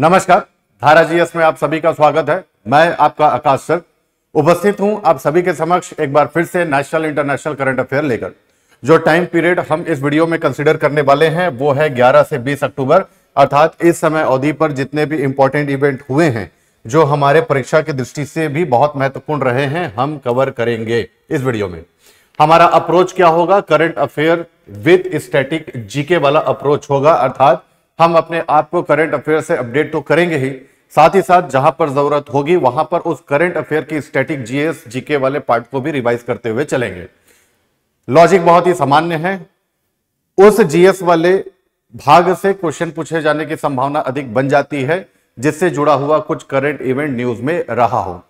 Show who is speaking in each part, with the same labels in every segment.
Speaker 1: नमस्कार धारा जीएस में आप सभी का स्वागत है मैं आपका आकाश सर उपस्थित हूं आप सभी के समक्ष एक बार फिर से नेशनल इंटरनेशनल करंट अफेयर लेकर जो टाइम पीरियड हम इस वीडियो में कंसिडर करने वाले हैं वो है 11 से 20 अक्टूबर अर्थात इस समय अवधि पर जितने भी इंपॉर्टेंट इवेंट हुए हैं जो हमारे परीक्षा की दृष्टि से भी बहुत महत्वपूर्ण रहे हैं हम कवर करेंगे इस वीडियो में हमारा अप्रोच क्या होगा current affair with static GK वाला अप्रोच होगा अर्थात हम अपने आप को करंट अफेयर से अपडेट तो करेंगे ही साथ ही साथ जहां पर जरूरत होगी वहां पर उस करंट अफेयर की स्टैटिक जीएस जीके वाले पार्ट को भी रिवाइज करते हुए चलेंगे लॉजिक बहुत ही सामान्य है उस जीएस वाले भाग से क्वेश्चन पूछे जाने की संभावना अधिक बन जाती है जिससे जुड़ा हुआ कुछ करंट इवेंट न्यूज में रहा हो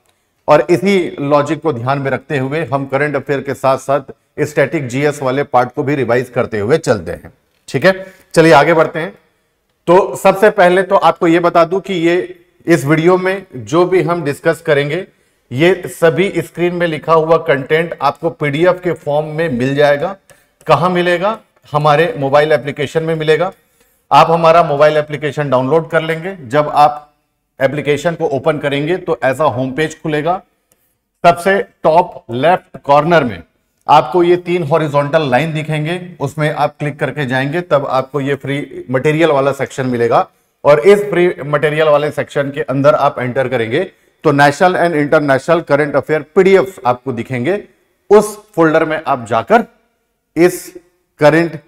Speaker 1: और इसी लॉजिक को ध्यान में रखते हुए हम करंट अफेयर के साथ साथ स्टैटिक जीएस वाले पार्ट को भी रिवाइज करते हुए चलते हैं ठीक है चलिए आगे बढ़ते हैं तो सबसे पहले तो आपको ये बता दूं कि ये इस वीडियो में जो भी हम डिस्कस करेंगे ये सभी स्क्रीन में लिखा हुआ कंटेंट आपको पीडीएफ के फॉर्म में मिल जाएगा कहाँ मिलेगा हमारे मोबाइल एप्लीकेशन में मिलेगा आप हमारा मोबाइल एप्लीकेशन डाउनलोड कर लेंगे जब आप एप्लीकेशन को ओपन करेंगे तो ऐसा होम पेज खुलेगा सबसे टॉप लेफ्ट कॉर्नर में आपको ये तीन हॉरिजॉन्टल लाइन दिखेंगे उसमें आप क्लिक करके जाएंगे तब आपको ये फ्री मटेरियल वाला सेक्शन मिलेगा और इस फ्री मटेरियल वाले सेक्शन के अंदर आप एंटर करेंगे तो national and international current affair PDF आपको दिखेंगे उस फोल्डर में आप जाकर इस करंट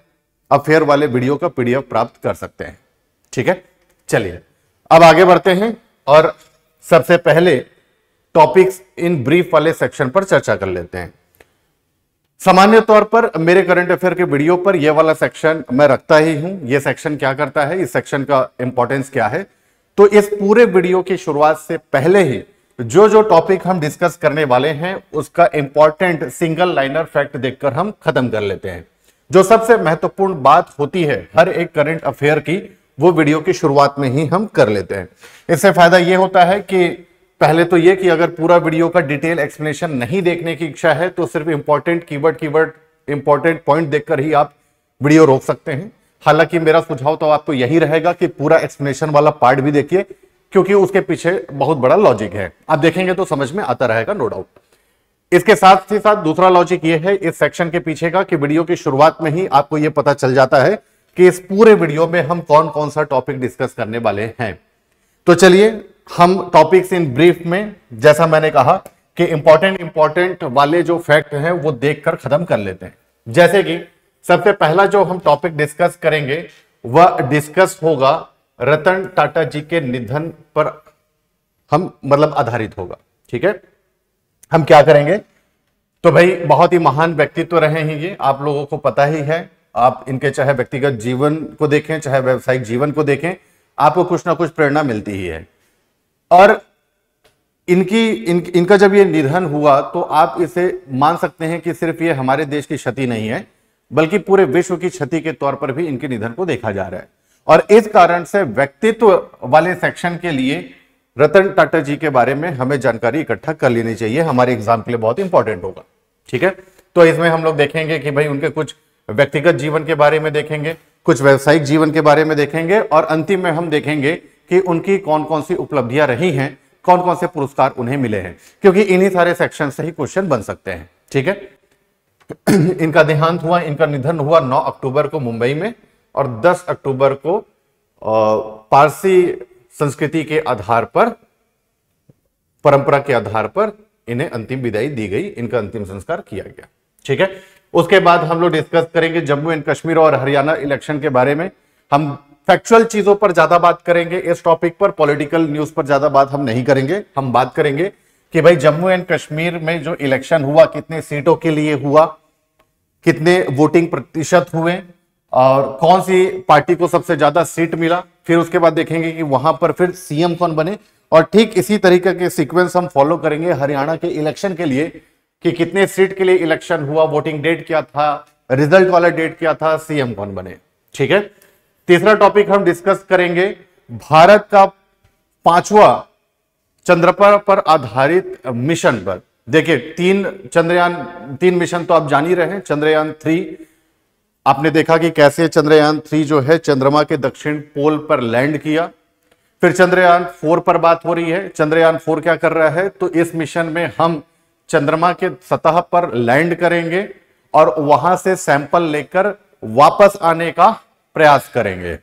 Speaker 1: अफेयर वाले वीडियो का पीडीएफ प्राप्त कर सकते हैं ठीक है चलिए अब आगे बढ़ते हैं और सबसे पहले टॉपिक्स इन ब्रीफ वाले सेक्शन पर चर्चा कर लेते हैं सामान्य तौर पर मेरे करंट अफेयर के वीडियो पर यह वाला सेक्शन मैं रखता ही हूं यह सेक्शन क्या करता है इस सेक्शन का इंपॉर्टेंस क्या है तो इस पूरे वीडियो की शुरुआत से पहले ही जो जो टॉपिक हम डिस्कस करने वाले हैं उसका इंपॉर्टेंट सिंगल लाइनर फैक्ट देखकर हम खत्म कर लेते हैं जो सबसे महत्वपूर्ण बात होती है हर एक करंट अफेयर की वो वीडियो की शुरुआत में ही हम कर लेते हैं इससे फायदा यह होता है कि पहले तो ये कि अगर पूरा वीडियो का डिटेल एक्सप्लेनेशन नहीं देखने की इच्छा है तो सिर्फ important keyword keyword important point देखकर ही आप वीडियो रोक सकते हैं हालांकि मेरा सुझाव तो आपको तो यही रहेगा कि पूरा एक्सप्लेनेशन वाला पार्ट भी देखिए क्योंकि उसके पीछे बहुत बड़ा लॉजिक है आप देखेंगे तो समझ में आता रहेगा नो डाउट इसके साथ ही साथ दूसरा लॉजिक ये है इस सेक्शन के पीछे का कि वीडियो की शुरुआत में ही आपको ये पता चल जाता है कि इस पूरे वीडियो में हम कौन कौन सा टॉपिक डिस्कस करने वाले हैं तो चलिए हम टॉपिक्स इन ब्रीफ में जैसा मैंने कहा कि इंपॉर्टेंट इंपॉर्टेंट वाले जो फैक्ट हैं वो देखकर खत्म कर लेते हैं जैसे कि सबसे पहला जो हम टॉपिक डिस्कस करेंगे वह डिस्कस होगा रतन टाटा जी के निधन पर हम मतलब आधारित होगा ठीक है हम क्या करेंगे तो भाई बहुत ही महान व्यक्तित्व रहे हैं ये आप लोगों को पता ही है आप इनके चाहे व्यक्तिगत जीवन को देखें चाहे व्यावसायिक जीवन को देखें आपको कुछ ना कुछ प्रेरणा मिलती ही है और इनकी इन, इनका जब ये निधन हुआ तो आप इसे मान सकते हैं कि सिर्फ ये हमारे देश की क्षति नहीं है बल्कि पूरे विश्व की क्षति के तौर पर भी इनके निधन को देखा जा रहा है और इस कारण से व्यक्तित्व वाले सेक्शन के लिए रतन टाटा जी के बारे में हमें जानकारी इकट्ठा कर लेनी चाहिए हमारे एग्जाम के लिए बहुत इंपॉर्टेंट होगा ठीक है तो इसमें हम लोग देखेंगे कि भाई उनके कुछ व्यक्तिगत जीवन के बारे में देखेंगे कुछ व्यावसायिक जीवन के बारे में देखेंगे और अंतिम में हम देखेंगे कि उनकी कौन कौन सी उपलब्धियां रही हैं कौन कौन से पुरस्कार उन्हें मिले हैं क्योंकि इन्हीं सारे सेक्शन से ही क्वेश्चन बन सकते हैं ठीक है इनका देहांत हुआ इनका निधन हुआ 9 अक्टूबर को मुंबई में और 10 अक्टूबर को पारसी संस्कृति के आधार पर परंपरा के आधार पर इन्हें अंतिम विदाई दी गई इनका अंतिम संस्कार किया गया ठीक है उसके बाद हम लोग डिस्कस करेंगे जम्मू एंड कश्मीर और हरियाणा इलेक्शन के बारे में हम फैक्चुअल चीजों पर ज्यादा बात करेंगे इस टॉपिक पर पॉलिटिकल न्यूज पर ज्यादा बात हम नहीं करेंगे हम बात करेंगे कि भाई जम्मू एंड कश्मीर में जो इलेक्शन हुआ कितने सीटों के लिए हुआ कितने वोटिंग प्रतिशत हुए और कौन सी पार्टी को सबसे ज्यादा सीट मिला फिर उसके बाद देखेंगे कि वहां पर फिर सीएम कौन बने और ठीक इसी तरीके के सीक्वेंस हम फॉलो करेंगे हरियाणा के इलेक्शन के लिए कि कितने सीट के लिए इलेक्शन हुआ वोटिंग डेट क्या था रिजल्ट वाला डेट क्या था सीएम कौन बने ठीक है तीसरा टॉपिक हम डिस्कस करेंगे भारत का पांचवा चंद्रमा पर आधारित मिशन पर देखिए तीन चंद्रयान तीन मिशन तो आप जान ही रहे हैं चंद्रयान थ्री आपने देखा कि कैसे चंद्रयान थ्री जो है चंद्रमा के दक्षिण पोल पर लैंड किया फिर चंद्रयान फोर पर बात हो रही है चंद्रयान फोर क्या कर रहा है तो इस मिशन में हम चंद्रमा के सतह पर लैंड करेंगे और वहां से सैंपल लेकर वापस आने का प्रयास करेंगे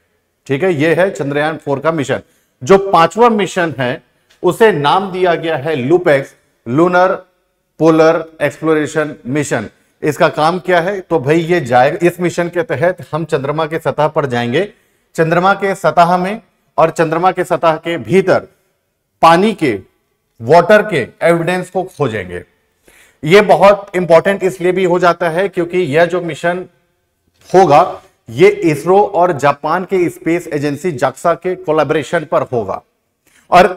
Speaker 1: ठीक है यह है चंद्रयान फोर का मिशन जो पांचवा मिशन है उसे नाम दिया गया है LUPEX lunar polar exploration mission इसका काम क्या है तो भाई ये जाएगा इस मिशन के तहत हम चंद्रमा के सतह पर जाएंगे चंद्रमा के सतह में और चंद्रमा के सतह के भीतर पानी के वाटर के एविडेंस को खोजेंगे यह बहुत इंपॉर्टेंट इसलिए भी हो जाता है क्योंकि यह जो मिशन होगा ये इसरो और जापान के स्पेस एजेंसी जाक्सा के कोलेबरेशन पर होगा और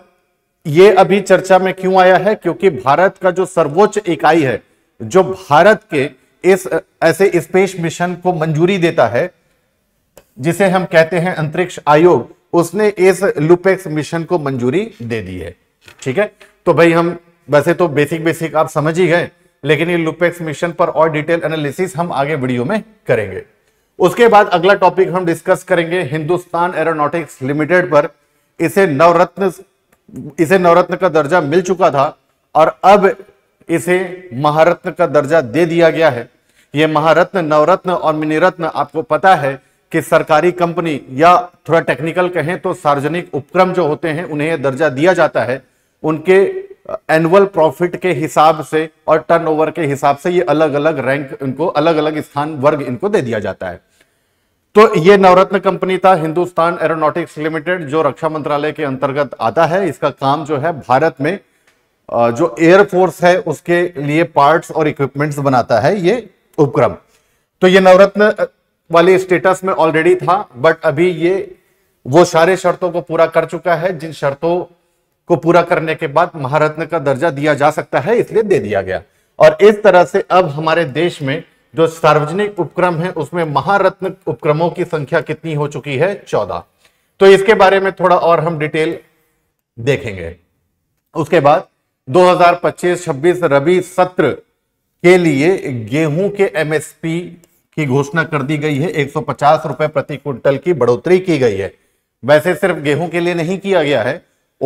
Speaker 1: ये अभी चर्चा में क्यों आया है क्योंकि भारत का जो सर्वोच्च इकाई है जो भारत के इस ऐसे स्पेस मिशन को मंजूरी देता है जिसे हम कहते हैं अंतरिक्ष आयोग उसने इस लुपेक्स मिशन को मंजूरी दे दी है ठीक है तो भाई हम वैसे तो बेसिक बेसिक आप समझ ही गए लेकिन ये लुपेक्स मिशन पर और डिटेल एनालिसिस हम आगे वीडियो में करेंगे उसके बाद अगला टॉपिक हम डिस्कस करेंगे हिंदुस्तान एरोनॉटिक्स लिमिटेड पर इसे नवरत्न इसे नवरत्न का दर्जा मिल चुका था और अब इसे महारत्न का दर्जा दे दिया गया है यह महारत्न नवरत्न और मिनिरत्न आपको पता है कि सरकारी कंपनी या थोड़ा टेक्निकल कहें तो सार्वजनिक उपक्रम जो होते हैं उन्हें यह दर्जा दिया जाता है उनके एनुअल प्रॉफिट के हिसाब से और टर्नओवर के हिसाब से ये अलग अलग रैंक इनको अलग अलग स्थान वर्ग इनको दे दिया जाता है तो ये नवरत्न कंपनी था हिंदुस्तान एरोनॉटिक्स लिमिटेड जो रक्षा मंत्रालय के अंतर्गत आता है इसका काम जो है भारत में जो एयरफोर्स है उसके लिए पार्ट्स और इक्विपमेंट्स बनाता है ये उपक्रम तो ये नवरत्न वाले स्टेटस में ऑलरेडी था बट अभी ये वो सारे शर्तों को पूरा कर चुका है जिन शर्तों को पूरा करने के बाद महारत्न का दर्जा दिया जा सकता है इसलिए दे दिया गया और इस तरह से अब हमारे देश में जो सार्वजनिक उपक्रम है उसमें महारत्न उपक्रमों की संख्या कितनी हो चुकी है चौदह तो इसके बारे में थोड़ा और हम डिटेल देखेंगे उसके बाद 2025-26 रबी सत्र के लिए गेहूं के एमएसपी की घोषणा कर दी गई है एक रुपए प्रति क्विंटल की बढ़ोतरी की गई है वैसे सिर्फ गेहूं के लिए नहीं किया गया है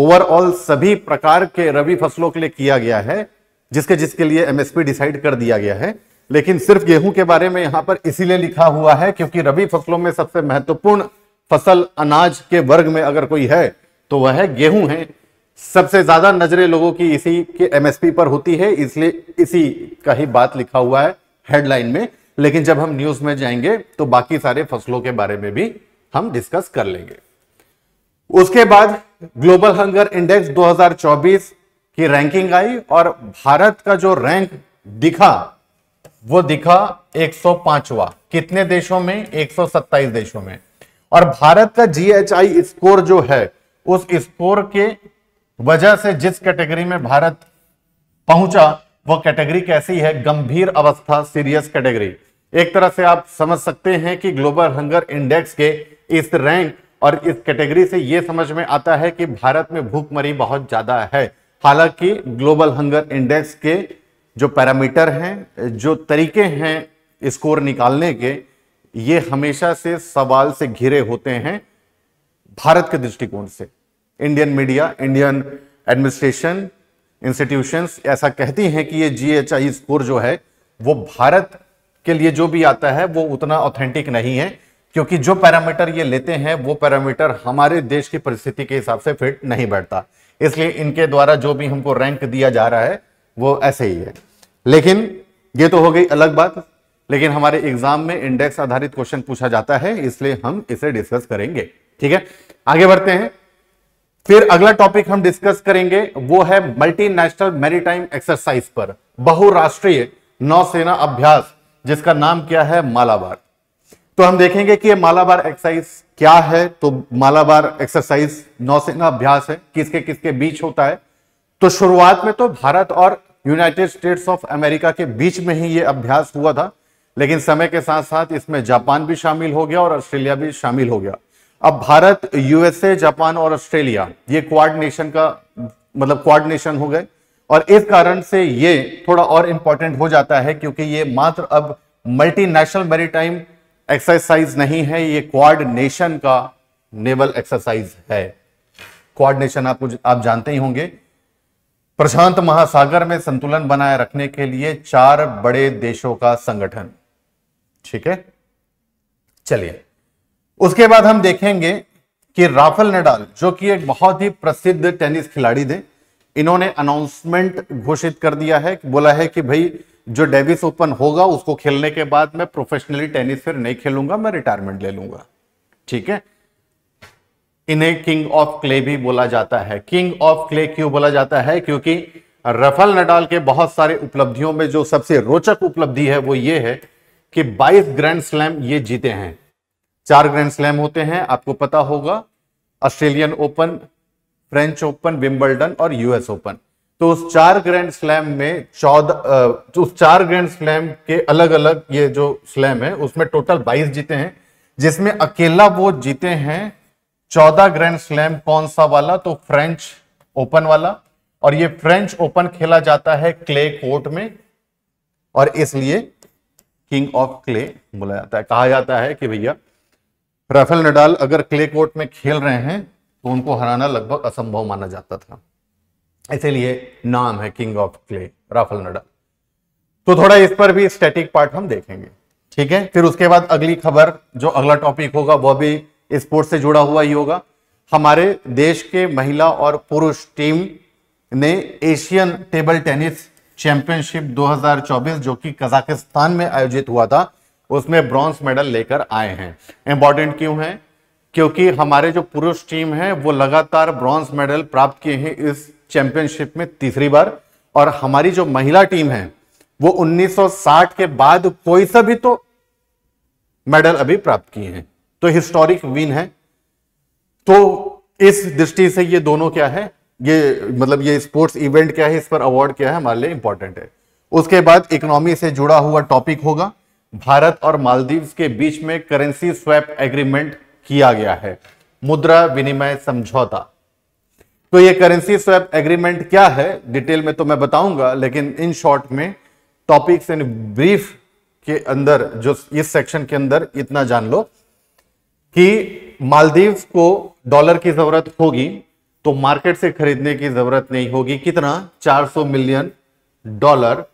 Speaker 1: ओवरऑल सभी प्रकार के रबी फसलों के लिए किया गया है जिसके जिसके लिए एमएसपी डिसाइड कर दिया गया है लेकिन सिर्फ गेहूं के बारे में यहां पर इसीलिए लिखा हुआ है क्योंकि रबी फसलों में सबसे महत्वपूर्ण फसल अनाज के वर्ग में अगर कोई है तो वह है गेहूं है सबसे ज्यादा नजरें लोगों की इसी के एमएसपी पर होती है इसलिए इसी का ही बात लिखा हुआ है हेडलाइन में लेकिन जब हम न्यूज में जाएंगे तो बाकी सारे फसलों के बारे में भी हम डिस्कस कर लेंगे उसके बाद ग्लोबल हंगर इंडेक्स 2024 की रैंकिंग आई और भारत का जो रैंक दिखा वो दिखा 105वां कितने देशों में 127 देशों में और भारत का जीएचआई स्कोर जो है उस स्कोर के वजह से जिस कैटेगरी में भारत पहुंचा वो कैटेगरी कैसी है गंभीर अवस्था सीरियस कैटेगरी एक तरह से आप समझ सकते हैं कि ग्लोबल हंगर इंडेक्स के इस रैंक और इस कैटेगरी से ये समझ में आता है कि भारत में भूखमरी बहुत ज्यादा है हालांकि ग्लोबल हंगर इंडेक्स के जो पैरामीटर हैं जो तरीके हैं स्कोर निकालने के ये हमेशा से सवाल से घिरे होते हैं भारत के दृष्टिकोण से Indian media Indian administration institutions ऐसा कहती हैं कि ये जीएचआई स्कोर जो है वो भारत के लिए जो भी आता है वो उतना ऑथेंटिक नहीं है क्योंकि जो पैरामीटर ये लेते हैं वो पैरामीटर हमारे देश की परिस्थिति के हिसाब से फिट नहीं बैठता इसलिए इनके द्वारा जो भी हमको रैंक दिया जा रहा है वो ऐसे ही है लेकिन ये तो हो गई अलग बात लेकिन हमारे एग्जाम में इंडेक्स आधारित क्वेश्चन पूछा जाता है इसलिए हम इसे डिस्कस करेंगे ठीक है आगे बढ़ते हैं फिर अगला टॉपिक हम डिस्कस करेंगे वो है मल्टीनेशनल मैरिटाइम एक्सरसाइज पर बहुराष्ट्रीय नौसेना अभ्यास जिसका नाम क्या है मालाबार तो हम देखेंगे कि ये मालाबार एक्सरसाइज क्या है तो मालाबार एक्सरसाइज नौसेना अभ्यास है किसके किसके बीच होता है तो शुरुआत में तो भारत और यूनाइटेड स्टेट्स ऑफ अमेरिका के बीच में ही ये अभ्यास हुआ था लेकिन समय के साथ साथ इसमें जापान भी शामिल हो गया और ऑस्ट्रेलिया भी शामिल हो गया अब भारत यूएसए जापान और ऑस्ट्रेलिया ये क्वाड नेशन का मतलब क्वाड नेशन हो गए और इस कारण से ये थोड़ा और इंपॉर्टेंट हो जाता है क्योंकि ये मात्र अब मल्टीनेशनल मेरीटाइम एक्सरसाइज नहीं है ये क्वाड नेशन का नेवल एक्सरसाइज है क्वाड नेशन आप आप जानते ही होंगे प्रशांत महासागर में संतुलन बनाए रखने के लिए चार बड़े देशों का संगठन ठीक है चलिए उसके बाद हम देखेंगे कि राफेल नडाल जो कि एक बहुत ही प्रसिद्ध टेनिस खिलाड़ी थे इन्होंने अनाउंसमेंट घोषित कर दिया है बोला है कि भाई जो डेविस ओपन होगा उसको खेलने के बाद मैं प्रोफेशनली टेनिस फिर नहीं खेलूंगा मैं रिटायरमेंट ले लूंगा ठीक है इन्हें किंग ऑफ क्ले भी बोला जाता है किंग ऑफ क्ले क्यों बोला जाता है क्योंकि रफल नडाल के बहुत सारे उपलब्धियों में जो सबसे रोचक उपलब्धि है वो ये है कि 22 ग्रैंड स्लैम ये जीते हैं चार ग्रैंड स्लैम होते हैं आपको पता होगा Australian Open French Open Wimbledon और यूएस ओपन तो उस चार ग्रैंड स्लैम में चौदह तो उस चार ग्रैंड स्लैम के अलग अलग ये जो स्लैम है उसमें टोटल 22 जीते हैं जिसमें अकेला वो जीते हैं चौदह ग्रैंड स्लैम कौन सा वाला तो फ्रेंच ओपन वाला और ये फ्रेंच ओपन खेला जाता है क्ले कोर्ट में और इसलिए किंग ऑफ क्ले बोला जाता है कहा जाता है कि भैया राफेल नडाल अगर क्ले कोर्ट में खेल रहे हैं तो उनको हराना लगभग असंभव माना जाता था इसलिए नाम है king of clay Rafael Nadal तो थोड़ा इस पर भी स्टैटिक पार्ट हम देखेंगे ठीक है फिर उसके बाद अगली खबर जो अगला टॉपिक होगा वह भी स्पोर्ट्स से जुड़ा हुआ ही होगा हमारे देश के महिला और पुरुष टीम ने एशियन टेबल टेनिस चैंपियनशिप 2024 जो कि कजाकिस्तान में आयोजित हुआ था उसमें ब्रॉन्ज मेडल लेकर आए हैं इंपॉर्टेंट क्यों है क्योंकि हमारे जो पुरुष टीम है वो लगातार ब्रॉन्ज मेडल प्राप्त किए हैं इस चैंपियनशिप में तीसरी बार और हमारी जो महिला टीम है वो 1960 के बाद कोई सा भी तो मेडल अभी प्राप्त किए हैं तो हिस्टोरिक विन है तो इस दृष्टि से ये दोनों क्या है ये मतलब ये स्पोर्ट्स इवेंट क्या है इस पर अवार्ड क्या है हमारे लिए इंपॉर्टेंट है उसके बाद इकोनॉमी से जुड़ा हुआ टॉपिक होगा भारत और मालदीव के बीच में करेंसी स्वैप एग्रीमेंट किया गया है मुद्रा विनिमय समझौता तो ये करेंसी स्वैप एग्रीमेंट क्या है डिटेल में तो मैं बताऊंगा लेकिन इन शॉर्ट में टॉपिक्स एंड ब्रीफ के अंदर जो इस सेक्शन के अंदर इतना जान लो कि मालदीव को डॉलर की जरूरत होगी तो मार्केट से खरीदने की जरूरत नहीं होगी कितना 400 मिलियन डॉलर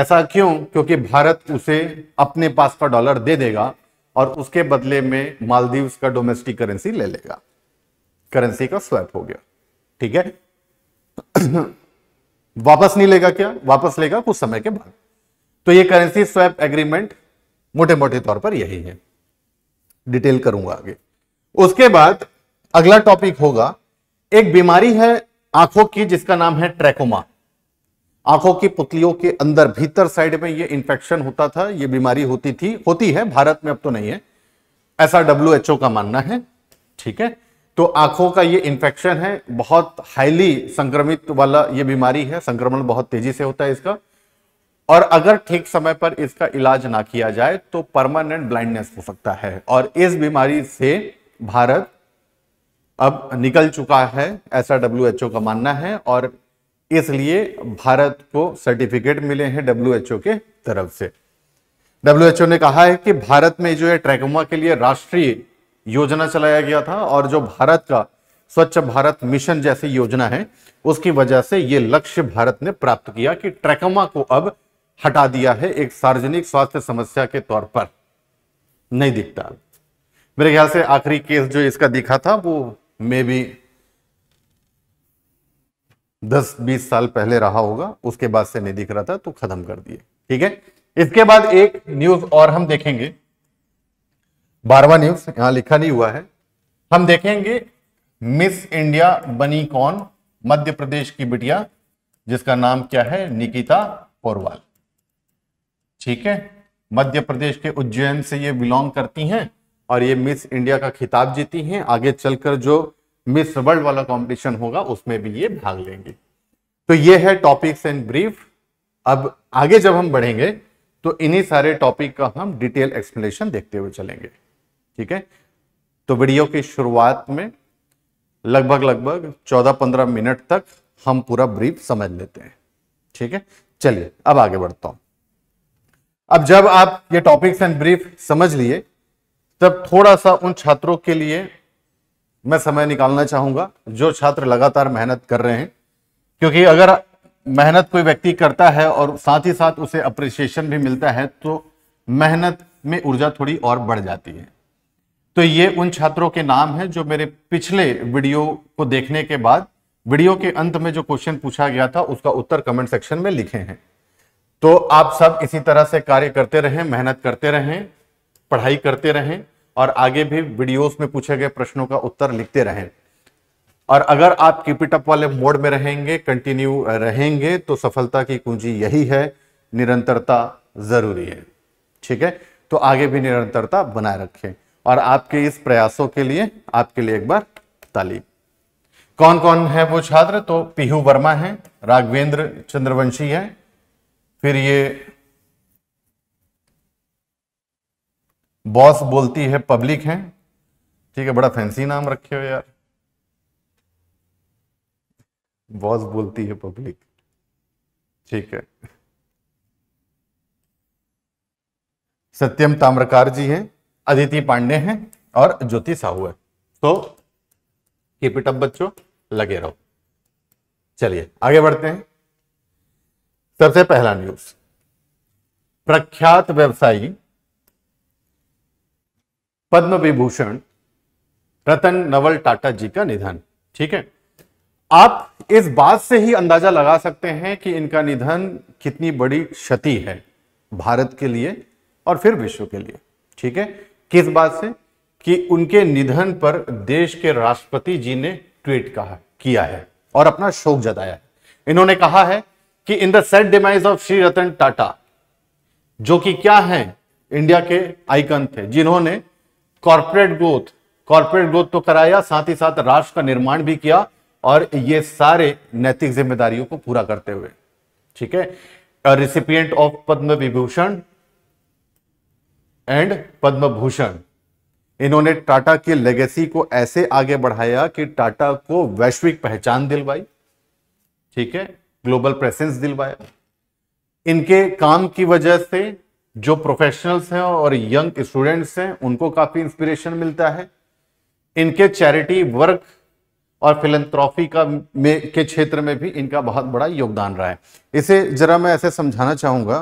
Speaker 1: ऐसा क्यों क्योंकि भारत उसे अपने पास का डॉलर दे देगा और उसके बदले में मालदीव का डोमेस्टिक करेंसी ले लेगा करेंसी का स्वैप हो गया ठीक है वापस नहीं लेगा क्या वापस लेगा कुछ समय के बाद तो ये करेंसी स्वैप एग्रीमेंट मोटे मोटे तौर पर यही है डिटेल करूंगा आगे उसके बाद अगला टॉपिक होगा एक बीमारी है आंखों की जिसका नाम है ट्रैकोमा आंखों की पुतलियों के अंदर भीतर साइड में ये इंफेक्शन होता था ये बीमारी होती थी होती है भारत में अब तो नहीं है ऐसा डब्ल्यू का मानना है ठीक है तो आंखों का ये इंफेक्शन है बहुत हाईली संक्रमित वाला ये बीमारी है संक्रमण बहुत तेजी से होता है इसका और अगर ठीक समय पर इसका इलाज ना किया जाए तो परमानेंट ब्लाइंडनेस हो सकता है और इस बीमारी से भारत अब निकल चुका है ऐसा डब्ल्यू का मानना है और इसलिए भारत को सर्टिफिकेट मिले हैं डब्ल्यू के तरफ से डब्ल्यू ने कहा है कि भारत में जो है ट्रैकोमा के लिए राष्ट्रीय योजना चलाया गया था और जो भारत का स्वच्छ भारत मिशन जैसी योजना है उसकी वजह से यह लक्ष्य भारत ने प्राप्त किया कि ट्रैकोमा को अब हटा दिया है एक सार्वजनिक स्वास्थ्य समस्या के तौर पर नहीं दिखता मेरे ख्याल से आखिरी केस जो इसका दिखा था वो मे बी दस बीस साल पहले रहा होगा उसके बाद से नहीं दिख रहा था तो खत्म कर दिए ठीक है इसके बाद एक न्यूज और हम देखेंगे बारवा न्यूज यहां लिखा नहीं हुआ है हम देखेंगे मिस इंडिया बनी कौन मध्य प्रदेश की बिटिया जिसका नाम क्या है निकिता पोरवाल ठीक है मध्य प्रदेश के उज्जैन से ये बिलोंग करती हैं और ये मिस इंडिया का खिताब जीती हैं आगे चलकर जो मिस वर्ल्ड वाला कंपटीशन होगा उसमें भी ये भाग लेंगे तो ये है टॉपिक्स एंड ब्रीफ अब आगे जब हम बढ़ेंगे तो इन्हीं सारे टॉपिक का हम डिटेल एक्सप्लेनेशन देखते हुए चलेंगे ठीक है तो वीडियो की शुरुआत में लगभग लगभग 14-15 मिनट तक हम पूरा ब्रीफ समझ लेते हैं ठीक है चलिए अब आगे बढ़ता हूं अब जब आप ये टॉपिक्स एंड ब्रीफ समझ लिए तब थोड़ा सा उन छात्रों के लिए मैं समय निकालना चाहूंगा जो छात्र लगातार मेहनत कर रहे हैं क्योंकि अगर मेहनत कोई व्यक्ति करता है और साथ ही साथ उसे अप्रिसिएशन भी मिलता है तो मेहनत में ऊर्जा थोड़ी और बढ़ जाती है तो ये उन छात्रों के नाम हैं जो मेरे पिछले वीडियो को देखने के बाद वीडियो के अंत में जो क्वेश्चन पूछा गया था उसका उत्तर कमेंट सेक्शन में लिखे हैं तो आप सब इसी तरह से कार्य करते रहें मेहनत करते रहें पढ़ाई करते रहें और आगे भी वीडियोस में पूछे गए प्रश्नों का उत्तर लिखते रहें और अगर आप कीपिटअप वाले मोड में रहेंगे कंटिन्यू रहेंगे तो सफलता की कुंजी यही है निरंतरता जरूरी है ठीक है तो आगे भी निरंतरता बनाए रखें और आपके इस प्रयासों के लिए आपके लिए एक बार तालीम कौन कौन है वो छात्र तो पीहू वर्मा है राघवेंद्र चंद्रवंशी है फिर ये बॉस बोलती है पब्लिक है ठीक है बड़ा फैंसी नाम रखे हो यार बॉस बोलती है पब्लिक ठीक है सत्यम ताम्रकार जी हैं अदिति पांडे हैं और ज्योति साहू है तो कीप इट अप बच्चों लगे रहो चलिए आगे बढ़ते हैं सबसे पहला न्यूज प्रख्यात व्यवसायी पद्म विभूषण रतन नवल टाटा जी का निधन ठीक है आप इस बात से ही अंदाजा लगा सकते हैं कि इनका निधन कितनी बड़ी क्षति है भारत के लिए और फिर विश्व के लिए ठीक है किस बात से कि उनके निधन पर देश के राष्ट्रपति जी ने ट्वीट कहा किया है और अपना शोक जताया है इन्होंने कहा है कि in the sad demise of Shri Ratan Tata जो कि क्या है इंडिया के आइकन थे जिन्होंने कॉरपोरेट ग्रोथ कॉरपोरेट ग्रोथ तो कराया साथ ही साथ राष्ट्र का निर्माण भी किया और ये सारे नैतिक जिम्मेदारियों को पूरा करते हुए ठीक है recipient of Padma Vibhushan and Padma Bhushan इन्होंने टाटा की लेगेसी को ऐसे आगे बढ़ाया कि टाटा को वैश्विक पहचान दिलवाई ठीक है ग्लोबल प्रेजेंस दिलवाया इनके काम की वजह से जो प्रोफेशनल्स हैं और यंग स्टूडेंट्स हैं उनको काफ़ी इंस्पिरेशन मिलता है इनके चैरिटी वर्क और फिलंथ्रॉफी का में के क्षेत्र में भी इनका बहुत बड़ा योगदान रहा है इसे जरा मैं ऐसे समझाना चाहूंगा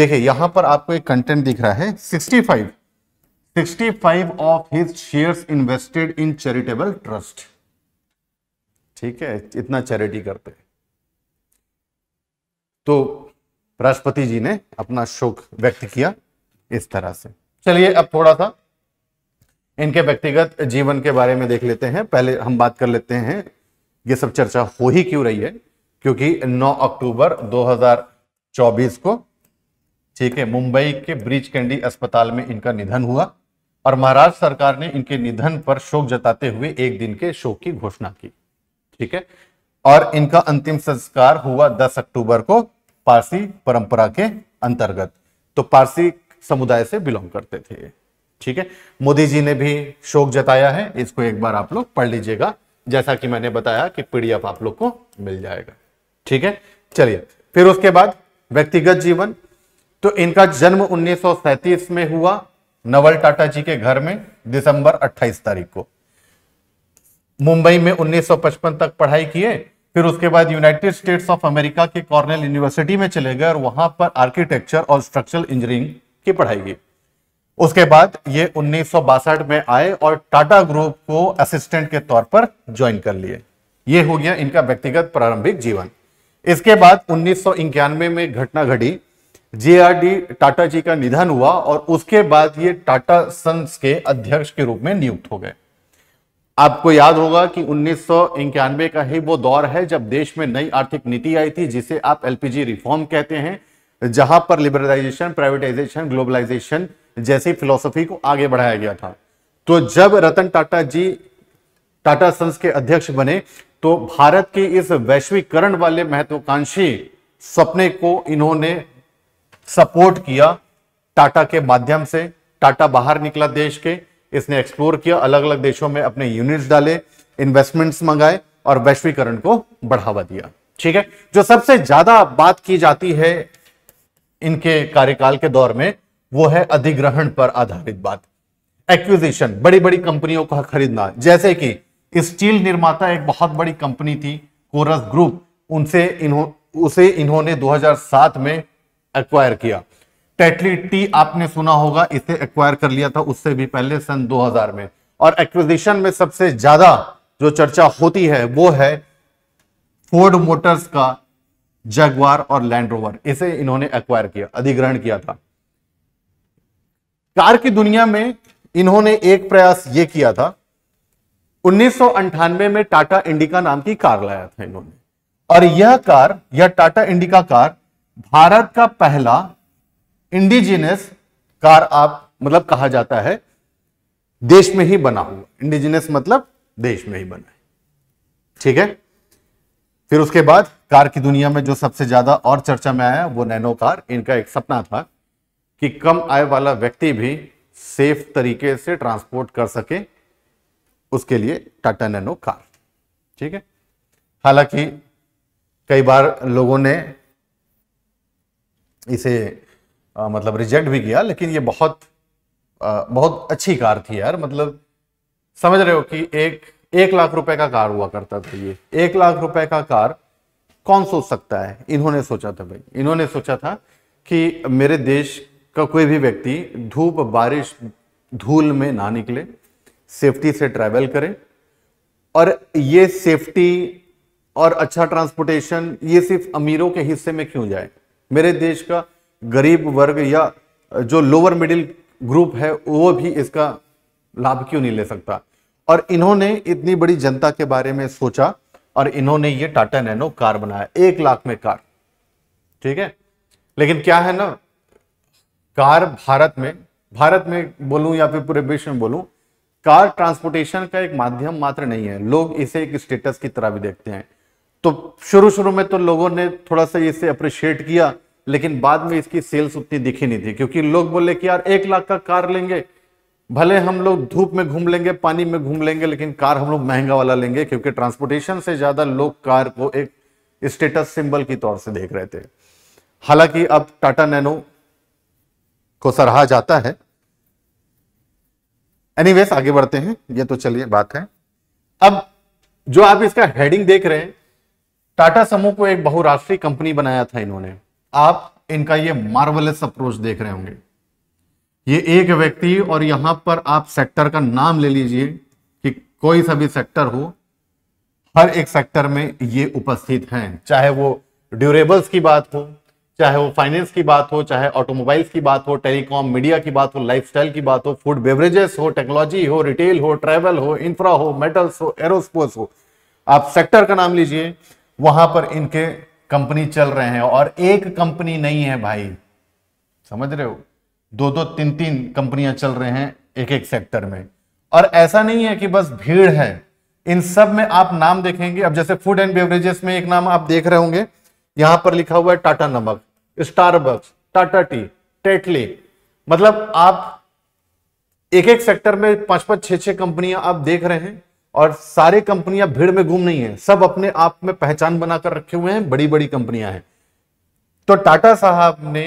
Speaker 1: देखिए यहां पर आपको एक कंटेंट दिख रहा है 65 65 of his shares invested in charitable trust ठीक है इतना चैरिटी करते हैं तो राष्ट्रपति जी ने अपना शोक व्यक्त किया इस तरह से चलिए अब थोड़ा सा इनके व्यक्तिगत जीवन के बारे में देख लेते हैं पहले हम बात कर लेते हैं ये सब चर्चा हो ही क्यों रही है क्योंकि 9 अक्टूबर 2024 को ठीक है मुंबई के ब्रिज कैंडी अस्पताल में इनका निधन हुआ और महाराष्ट्र सरकार ने इनके निधन पर शोक जताते हुए एक दिन के शोक की घोषणा की ठीक है और इनका अंतिम संस्कार हुआ 10 अक्टूबर को पारसी परंपरा के अंतर्गत तो पारसी समुदाय से बिलोंग करते थे ठीक है मोदी जी ने भी शोक जताया है इसको एक बार आप लोग पढ़ लीजिएगा जैसा कि मैंने बताया कि पीडीएफ आप लोग को मिल जाएगा ठीक है चलिए फिर उसके बाद व्यक्तिगत जीवन तो इनका जन्म उन्नीस में हुआ नवल टाटा जी के घर में दिसंबर 28 तारीख को मुंबई में 1955 तक पढ़ाई किए फिर उसके बाद यूनाइटेड स्टेट्स ऑफ अमेरिका के कॉर्नेल यूनिवर्सिटी में चले गए और वहां पर आर्किटेक्चर और स्ट्रक्चरल इंजीनियरिंग की पढ़ाई की उसके बाद ये उन्नीस में आए और टाटा ग्रुप को असिस्टेंट के तौर पर ज्वाइन कर लिए ये हो गया इनका व्यक्तिगत प्रारंभिक जीवन इसके बाद उन्नीस में घटना घटी जेआरडी टाटा जी का निधन हुआ और उसके बाद ये टाटा सन्स के अध्यक्ष के रूप में नियुक्त हो गए आपको याद होगा कि उन्नीस का ही वो दौर है जब देश में नई आर्थिक नीति आई थी जिसे आप एलपीजी रिफॉर्म कहते हैं जहां पर लिबरलाइजेशन प्राइवेटाइजेशन ग्लोबलाइजेशन जैसी फिलोसफी को आगे बढ़ाया गया था तो जब रतन टाटा जी टाटा सन्स के अध्यक्ष बने तो भारत के इस वैश्वीकरण वाले महत्वाकांक्षी सपने को इन्होंने सपोर्ट किया टाटा के माध्यम से टाटा बाहर निकला देश के इसने एक्सप्लोर किया अलग अलग देशों में अपने यूनिट्स डाले इन्वेस्टमेंट्स मंगाए और वैश्वीकरण को बढ़ावा दिया ठीक है जो सबसे ज्यादा बात की जाती है इनके कार्यकाल के दौर में वो है अधिग्रहण पर आधारित बात एक्विजिशन बड़ी बड़ी कंपनियों का खरीदना जैसे कि स्टील निर्माता एक बहुत बड़ी कंपनी थी कोरस ग्रुप उनसे इन्हों उसे इन्होंने 2007 में एक्वायर किया टेटली टी आपने सुना होगा इसे एक्वायर कर लिया था उससे भी पहले सन 2000 में और एक्विजिशन में सबसे ज्यादा जो चर्चा होती है वो है फोर्ड मोटर्स का जगवार और लैंड रोवर इसे इन्होंने एक्वायर किया अधिग्रहण किया था कार की दुनिया में इन्होंने एक प्रयास ये किया था उन्नीस में टाटा इंडिका नाम की कार लाया था इन्होंने और यह कार यह टाटा इंडिका कार भारत का पहला इंडिजिनस कार आप मतलब कहा जाता है देश में ही बना हुआ इंडिजिनस मतलब देश में ही बना है ठीक है फिर उसके बाद कार की दुनिया में जो सबसे ज्यादा और चर्चा में आया वो नैनो कार इनका एक सपना था कि कम आय वाला व्यक्ति भी सेफ तरीके से ट्रांसपोर्ट कर सके उसके लिए टाटा नैनो कार ठीक है हालांकि कई बार लोगों ने इसे आ, मतलब रिजेक्ट भी किया लेकिन ये बहुत आ, बहुत अच्छी कार थी यार मतलब समझ रहे हो कि एक एक लाख रुपए का कार हुआ करता था ये एक लाख रुपए का कार कौन सोच सकता है इन्होंने सोचा था भाई इन्होंने सोचा था कि मेरे देश का कोई भी व्यक्ति धूप बारिश धूल में ना निकले सेफ्टी से ट्रैवल करे और ये सेफ्टी और अच्छा ट्रांसपोर्टेशन ये सिर्फ अमीरों के हिस्से में क्यों जाए मेरे देश का गरीब वर्ग या जो लोअर मिडिल ग्रुप है वो भी इसका लाभ क्यों नहीं ले सकता और इन्होंने इतनी बड़ी जनता के बारे में सोचा और इन्होंने ये टाटा नैनो कार बनाया एक लाख में कार ठीक है लेकिन क्या है ना कार भारत में भारत में बोलूं या फिर पूरे विश्व में बोलूं कार ट्रांसपोर्टेशन का एक माध्यम मात्र नहीं है लोग इसे एक स्टेटस की तरह भी देखते हैं तो शुरू शुरू में तो लोगों ने थोड़ा सा इसे अप्रिशिएट किया लेकिन बाद में इसकी सेल्स उतनी दिखी नहीं थी क्योंकि लोग बोले कि यार एक लाख का कार लेंगे भले हम लोग धूप में घूम लेंगे पानी में घूम लेंगे लेकिन कार हम लोग महंगा वाला लेंगे क्योंकि ट्रांसपोर्टेशन से ज्यादा लोग कार को एक स्टेटस सिंबल की तौर से देख रहे थे हालांकि अब टाटा नैनो को सराहा जाता है एनीवेज आगे बढ़ते हैं ये तो चलिए बात है अब जो आप इसका हेडिंग देख रहे हैं टाटा समूह को एक बहुराष्ट्रीय कंपनी बनाया था इन्होंने आप इनका ये मार्वलस अप्रोच देख रहे होंगे ये एक व्यक्ति और यहां पर आप सेक्टर का नाम ले लीजिए कि कोई सा भी सेक्टर हो हर एक सेक्टर में ये उपस्थित हैं चाहे वो ड्यूरेबल्स की बात हो चाहे वो फाइनेंस की बात हो चाहे ऑटोमोबाइल्स की बात हो टेलीकॉम मीडिया की बात हो लाइफस्टाइल की बात हो फूड बेवरेजेस हो टेक्नोलॉजी हो रिटेल हो ट्रेवल हो इंफ्रा हो मेटल्स हो एरोस्पोर्ट्स हो आप सेक्टर का नाम लीजिए वहां पर इनके कंपनी चल रहे हैं और एक कंपनी नहीं है भाई समझ रहे हो दो दो तीन तीन कंपनियां चल रहे हैं एक एक सेक्टर में और ऐसा नहीं है कि बस भीड़ है इन सब में आप नाम देखेंगे अब जैसे फूड एंड बेवरेजेस में एक नाम आप देख रहे होंगे यहां पर लिखा हुआ है टाटा नमक स्टारबक्स टाटा टी टेटली मतलब आप एक एक सेक्टर में पांच पांच छह छह कंपनियां आप देख रहे हैं और सारे कंपनियां भीड़ में घूम नहीं है सब अपने आप में पहचान बनाकर रखे हुए हैं बड़ी बड़ी कंपनियां हैं तो टाटा साहब ने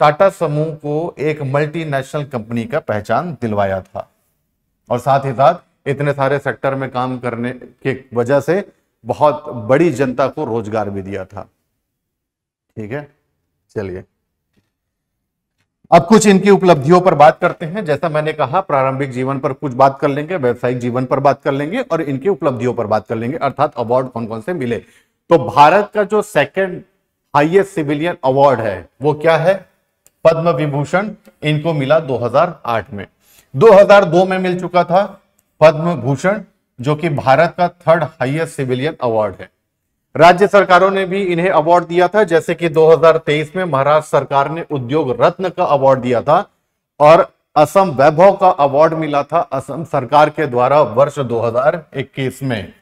Speaker 1: टाटा समूह को एक मल्टीनेशनल कंपनी का पहचान दिलवाया था और साथ ही साथ इतने सारे सेक्टर में काम करने की वजह से बहुत बड़ी जनता को रोजगार भी दिया था ठीक है चलिए अब कुछ इनकी उपलब्धियों पर बात करते हैं जैसा मैंने कहा प्रारंभिक जीवन पर कुछ बात कर लेंगे व्यावसायिक जीवन पर बात कर लेंगे और इनकी उपलब्धियों पर बात कर लेंगे अर्थात अवार्ड कौन कौन से मिले तो भारत का जो सेकेंड हाइएस्ट सिविलियन अवार्ड है वो क्या है पद्म विभूषण इनको मिला 2008 में 2002 में मिल चुका था पद्म भूषण जो कि भारत का थर्ड हाइएस्ट सिविलियन अवार्ड है राज्य सरकारों ने भी इन्हें अवार्ड दिया था जैसे कि 2023 में महाराष्ट्र सरकार ने उद्योग रत्न का अवार्ड दिया था और असम वैभव का अवार्ड मिला था असम सरकार के द्वारा वर्ष 2021 में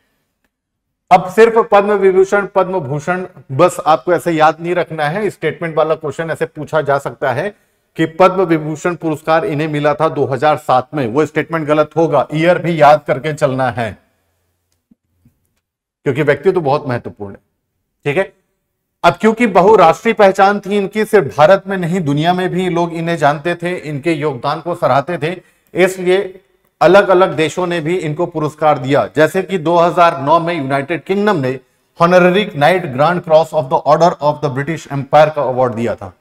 Speaker 1: अब सिर्फ पद्म विभूषण पद्म भूषण बस आपको ऐसे याद नहीं रखना है स्टेटमेंट वाला क्वेश्चन ऐसे पूछा जा सकता है कि पद्म विभूषण पुरस्कार इन्हें मिला था 2007 में वो स्टेटमेंट गलत होगा ईयर भी याद करके चलना है क्योंकि व्यक्तित्व तो बहुत महत्वपूर्ण है ठीक है अब क्योंकि बहुराष्ट्रीय पहचान थी इनकी सिर्फ भारत में नहीं दुनिया में भी लोग इन्हें जानते थे इनके योगदान को सराहते थे इसलिए अलग अलग देशों ने भी इनको पुरस्कार दिया जैसे कि 2009 में यूनाइटेड किंगडम ने honorary knight grand cross of the order of the British Empire का अवार्ड दिया था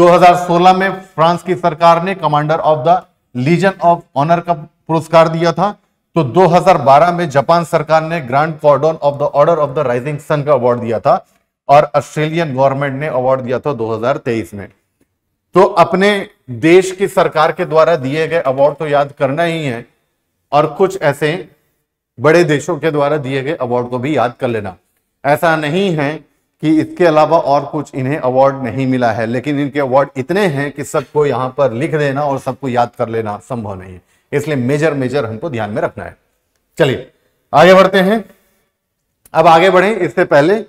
Speaker 1: 2016 में फ्रांस की सरकार ने commander of the legion of honour का पुरस्कार दिया था तो 2012 में जापान सरकार ने grand cordon of the order of the rising sun का अवार्ड दिया था और ऑस्ट्रेलियन गवर्नमेंट ने अवार्ड दिया था 2023 में तो अपने देश की सरकार के द्वारा दिए गए अवार्ड तो याद करना ही है और कुछ ऐसे बड़े देशों के द्वारा दिए गए अवार्ड को भी याद कर लेना ऐसा नहीं है कि इसके अलावा और कुछ इन्हें अवार्ड नहीं मिला है लेकिन इनके अवार्ड इतने हैं कि सबको यहां पर लिख देना और सबको याद कर लेना संभव नहीं है इसलिए मेजर मेजर हमको ध्यान में रखना है चलिए आगे बढ़ते हैं अब आगे बढ़े इससे पहले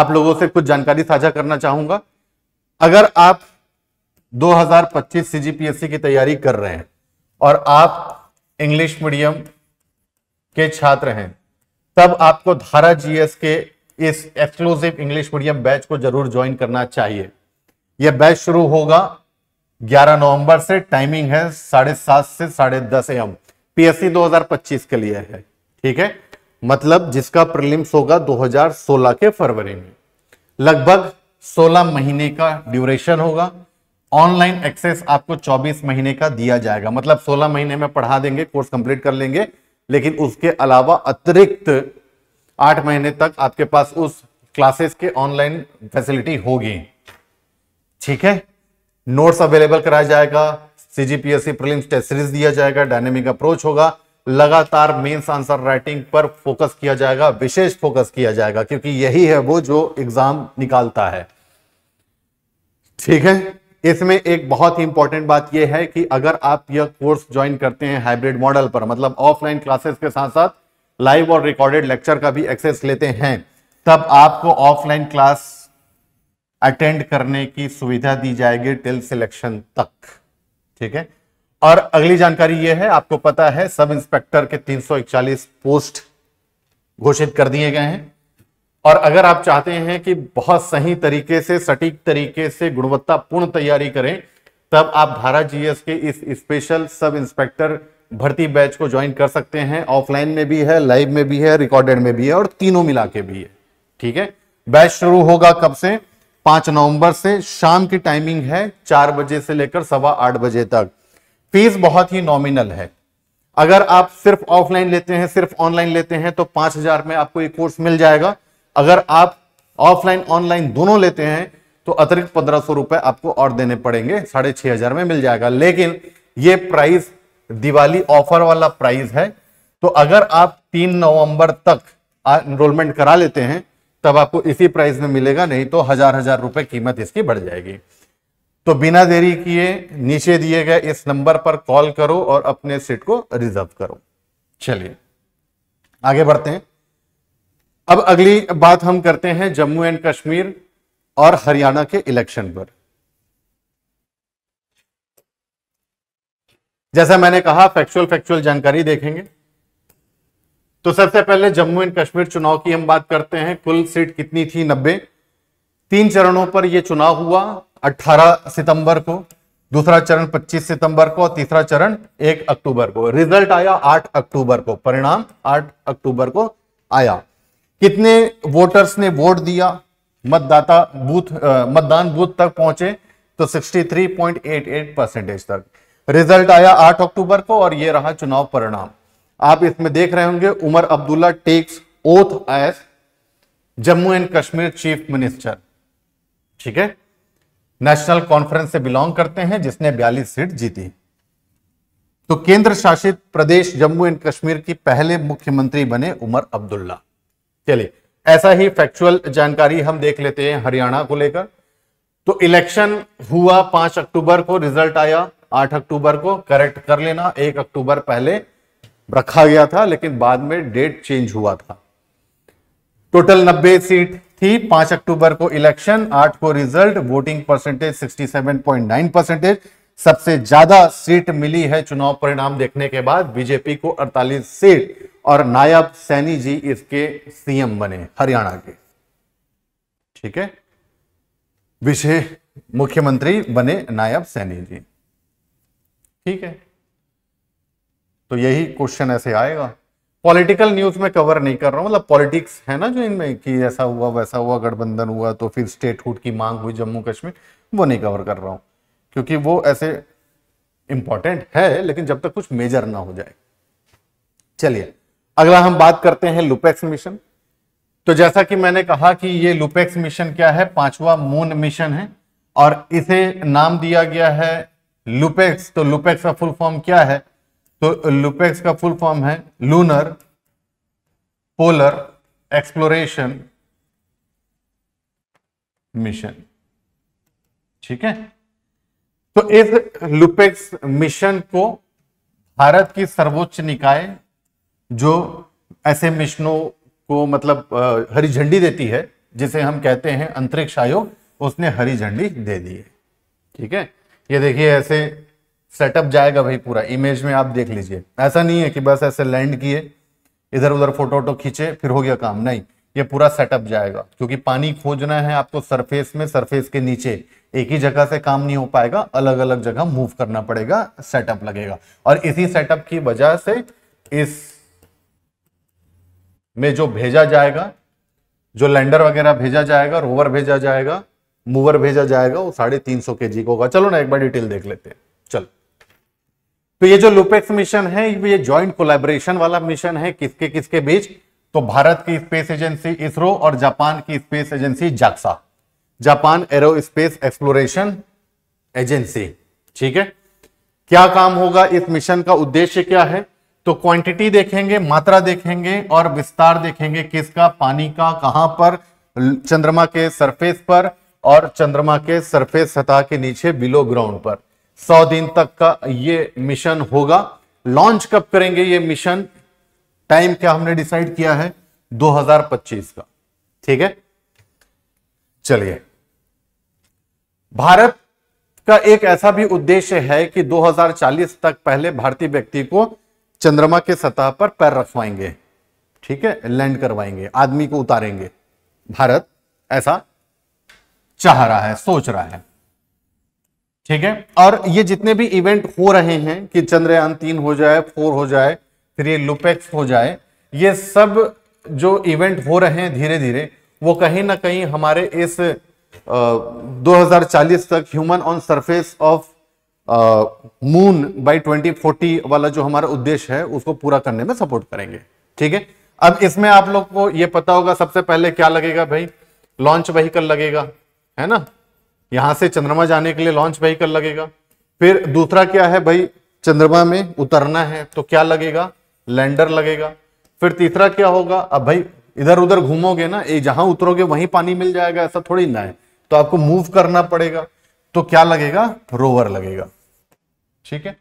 Speaker 1: आप लोगों से कुछ जानकारी साझा करना चाहूंगा अगर आप 2025 सीजीपीएससी की तैयारी कर रहे हैं और आप इंग्लिश मीडियम के छात्र हैं तब आपको धारा जीएस के इस एक्सक्लूसिव इंग्लिश मीडियम बैच को जरूर ज्वाइन करना चाहिए यह बैच शुरू होगा 11 नवंबर से टाइमिंग है साढ़े सात से साढ़े दस एम पीएससी 2025 के लिए है ठीक है मतलब जिसका प्रीलिम्स होगा 2016 के फरवरी में लगभग 16 महीने का ड्यूरेशन होगा ऑनलाइन एक्सेस आपको 24 महीने का दिया जाएगा मतलब 16 महीने में पढ़ा देंगे कोर्स कंप्लीट कर लेंगे लेकिन उसके अलावा अतिरिक्त आठ महीने तक आपके पास उस क्लासेस के ऑनलाइन फैसिलिटी होगी ठीक है नोट्स अवेलेबल कराया जाएगा सीजीपीएससी प्रीलिम्स टेस्ट सीरीज दिया जाएगा डायनेमिक अप्रोच होगा लगातार मेंस आंसर राइटिंग पर फोकस किया जाएगा विशेष फोकस किया जाएगा क्योंकि यही है वो जो एग्जाम निकालता है ठीक है इसमें एक बहुत ही इंपॉर्टेंट बात यह है कि अगर आप यह कोर्स ज्वाइन करते हैं हाइब्रिड मॉडल पर मतलब ऑफलाइन क्लासेस के साथ साथ लाइव और रिकॉर्डेड लेक्चर का भी एक्सेस लेते हैं तब आपको ऑफलाइन क्लास अटेंड करने की सुविधा दी जाएगी टिल सिलेक्शन तक ठीक है और अगली जानकारी यह है आपको पता है सब इंस्पेक्टर के तीन पोस्ट घोषित कर दिए गए हैं और अगर आप चाहते हैं कि बहुत सही तरीके से सटीक तरीके से गुणवत्तापूर्ण तैयारी करें तब आप भारत जीएस के इस स्पेशल सब इंस्पेक्टर भर्ती बैच को ज्वाइन कर सकते हैं ऑफलाइन में भी है लाइव में भी है रिकॉर्डेड में भी है और तीनों मिला के भी है ठीक है बैच शुरू होगा कब से पांच नवंबर से शाम की टाइमिंग है चार बजे से लेकर सवा आठ बजे तक फीस बहुत ही नॉमिनल है अगर आप सिर्फ ऑफलाइन लेते हैं सिर्फ ऑनलाइन लेते हैं तो पांच हजार में आपको एक कोर्स मिल जाएगा अगर आप ऑफलाइन ऑनलाइन दोनों लेते हैं तो अतिरिक्त पंद्रह सौ रुपए आपको और देने पड़ेंगे साढ़े छह हजार में मिल जाएगा लेकिन ये प्राइस दिवाली ऑफर वाला प्राइस है तो अगर आप तीन नवंबर तक इनरोलमेंट करा लेते हैं तब आपको इसी प्राइस में मिलेगा नहीं तो हजार हजार रुपए कीमत इसकी बढ़ जाएगी तो बिना देरी किए नीचे दिए गए इस नंबर पर कॉल करो और अपने सीट को रिजर्व करो चलिए आगे बढ़ते हैं अब अगली बात हम करते हैं जम्मू एंड कश्मीर और हरियाणा के इलेक्शन पर जैसा मैंने कहा फैक्चुअल फैक्चुअल जानकारी देखेंगे तो सबसे पहले जम्मू एंड कश्मीर चुनाव की हम बात करते हैं कुल सीट कितनी थी नब्बे तीन चरणों पर यह चुनाव हुआ 18 सितंबर को दूसरा चरण 25 सितंबर को और तीसरा चरण 1 अक्टूबर को रिजल्ट आया 8 अक्टूबर को परिणाम 8 अक्टूबर को आया कितने वोटर्स ने वोट दिया मतदाता बूथ मतदान बूथ तक पहुंचे तो 63.88 परसेंटेज तक रिजल्ट आया 8 अक्टूबर को और यह रहा चुनाव परिणाम आप इसमें देख रहे होंगे Omar Abdullah takes oath as Jammu and Kashmir chief minister ठीक है नेशनल कॉन्फ्रेंस से बिलोंग करते हैं जिसने 42 सीट जीती तो केंद्र शासित प्रदेश जम्मू एंड कश्मीर की पहले मुख्यमंत्री बने उमर अब्दुल्ला चलिए ऐसा ही फैक्चुअल जानकारी हम देख लेते हैं हरियाणा को लेकर तो इलेक्शन हुआ पांच अक्टूबर को रिजल्ट आया आठ अक्टूबर को करेक्ट कर लेना एक अक्टूबर पहले रखा गया था लेकिन बाद में डेट चेंज हुआ था टोटल 90 सीट थी 5 अक्टूबर को इलेक्शन 8 को रिजल्ट वोटिंग परसेंटेज 67.9 परसेंटेज सबसे ज्यादा सीट मिली है चुनाव परिणाम देखने के बाद बीजेपी को 48 सीट और नायब सैनी जी इसके सीएम बने हरियाणा के ठीक है विषय मुख्यमंत्री बने नायब सैनी जी ठीक है तो यही क्वेश्चन ऐसे आएगा पॉलिटिकल न्यूज में कवर नहीं कर रहा हूं मतलब पॉलिटिक्स है ना जो इनमें कि ऐसा हुआ वैसा हुआ गठबंधन हुआ तो फिर स्टेटहुड की मांग हुई जम्मू कश्मीर वो नहीं कवर कर रहा हूं क्योंकि वो ऐसे इंपॉर्टेंट है लेकिन जब तक कुछ मेजर ना हो जाए चलिए अगला हम बात करते हैं लुपेक्स मिशन तो जैसा कि मैंने कहा कि ये लुपेक्स मिशन क्या है पांचवा मून मिशन है और इसे नाम दिया गया है लुपेक्स तो लुपेक्स का फुल फॉर्म क्या है तो लुपेक्स का फुल फॉर्म है लूनर पोलर एक्सप्लोरेशन मिशन ठीक है तो इस लुपेक्स मिशन को भारत की सर्वोच्च निकाय जो ऐसे मिशनों को मतलब हरी झंडी देती है जिसे हम कहते हैं अंतरिक्ष आयोग उसने हरी झंडी दे दी है ठीक है ये देखिए ऐसे सेटअप जाएगा भाई पूरा इमेज में आप देख लीजिए ऐसा नहीं है कि बस ऐसे लैंड किए इधर उधर फोटो वोटो खींचे फिर हो गया काम नहीं ये पूरा सेटअप जाएगा क्योंकि पानी खोजना है आपको सरफेस में सरफेस के नीचे एक ही जगह से काम नहीं हो पाएगा अलग अलग जगह मूव करना पड़ेगा सेटअप लगेगा और इसी सेटअप की वजह से इस में जो भेजा जाएगा जो लैंडर वगैरह भेजा जाएगा रोवर भेजा जाएगा मूवर भेजा जाएगा वो साढ़े तीन सौ के जी को होगा चलो ना एक बार डिटेल देख लेते हैं तो ये जो लुपेक्स मिशन है ये ज्वाइंट कोलेबोरेशन वाला मिशन है किसके किसके बीच तो भारत की स्पेस एजेंसी इसरो और जापान की space agency JAXA Japan aerospace exploration agency ठीक है क्या काम होगा इस मिशन का उद्देश्य क्या है तो क्वांटिटी देखेंगे मात्रा देखेंगे और विस्तार देखेंगे किसका पानी का कहां पर चंद्रमा के सरफेस पर और चंद्रमा के सरफेस सतह के नीचे बिलो ग्राउंड पर सौ दिन तक का ये मिशन होगा लॉन्च कब करेंगे ये मिशन टाइम क्या हमने डिसाइड किया है 2025 का ठीक है चलिए भारत का एक ऐसा भी उद्देश्य है कि 2040 तक पहले भारतीय व्यक्ति को चंद्रमा के सतह पर पैर रखवाएंगे ठीक है लैंड करवाएंगे आदमी को उतारेंगे भारत ऐसा चाह रहा है सोच रहा है ठीक है और ये जितने भी इवेंट हो रहे हैं कि चंद्रयान तीन हो जाए फोर हो जाए फिर ये लुपेक्स हो जाए ये सब जो इवेंट हो रहे हैं धीरे धीरे वो कहीं ना कहीं हमारे इस आ, 2040 तक human on surface of moon by 2040 वाला जो हमारा उद्देश्य है उसको पूरा करने में सपोर्ट करेंगे ठीक है अब इसमें आप लोग को ये पता होगा सबसे पहले क्या लगेगा भाई लॉन्च वहीकल लगेगा है ना यहां से चंद्रमा जाने के लिए लॉन्च व्हीकल लगेगा फिर दूसरा क्या है भाई चंद्रमा में उतरना है तो क्या लगेगा लैंडर लगेगा फिर तीसरा क्या होगा अब भाई इधर उधर घूमोगे ना जहां उतरोगे वहीं पानी मिल जाएगा ऐसा थोड़ी ना है तो आपको मूव करना पड़ेगा तो क्या लगेगा रोवर लगेगा ठीक है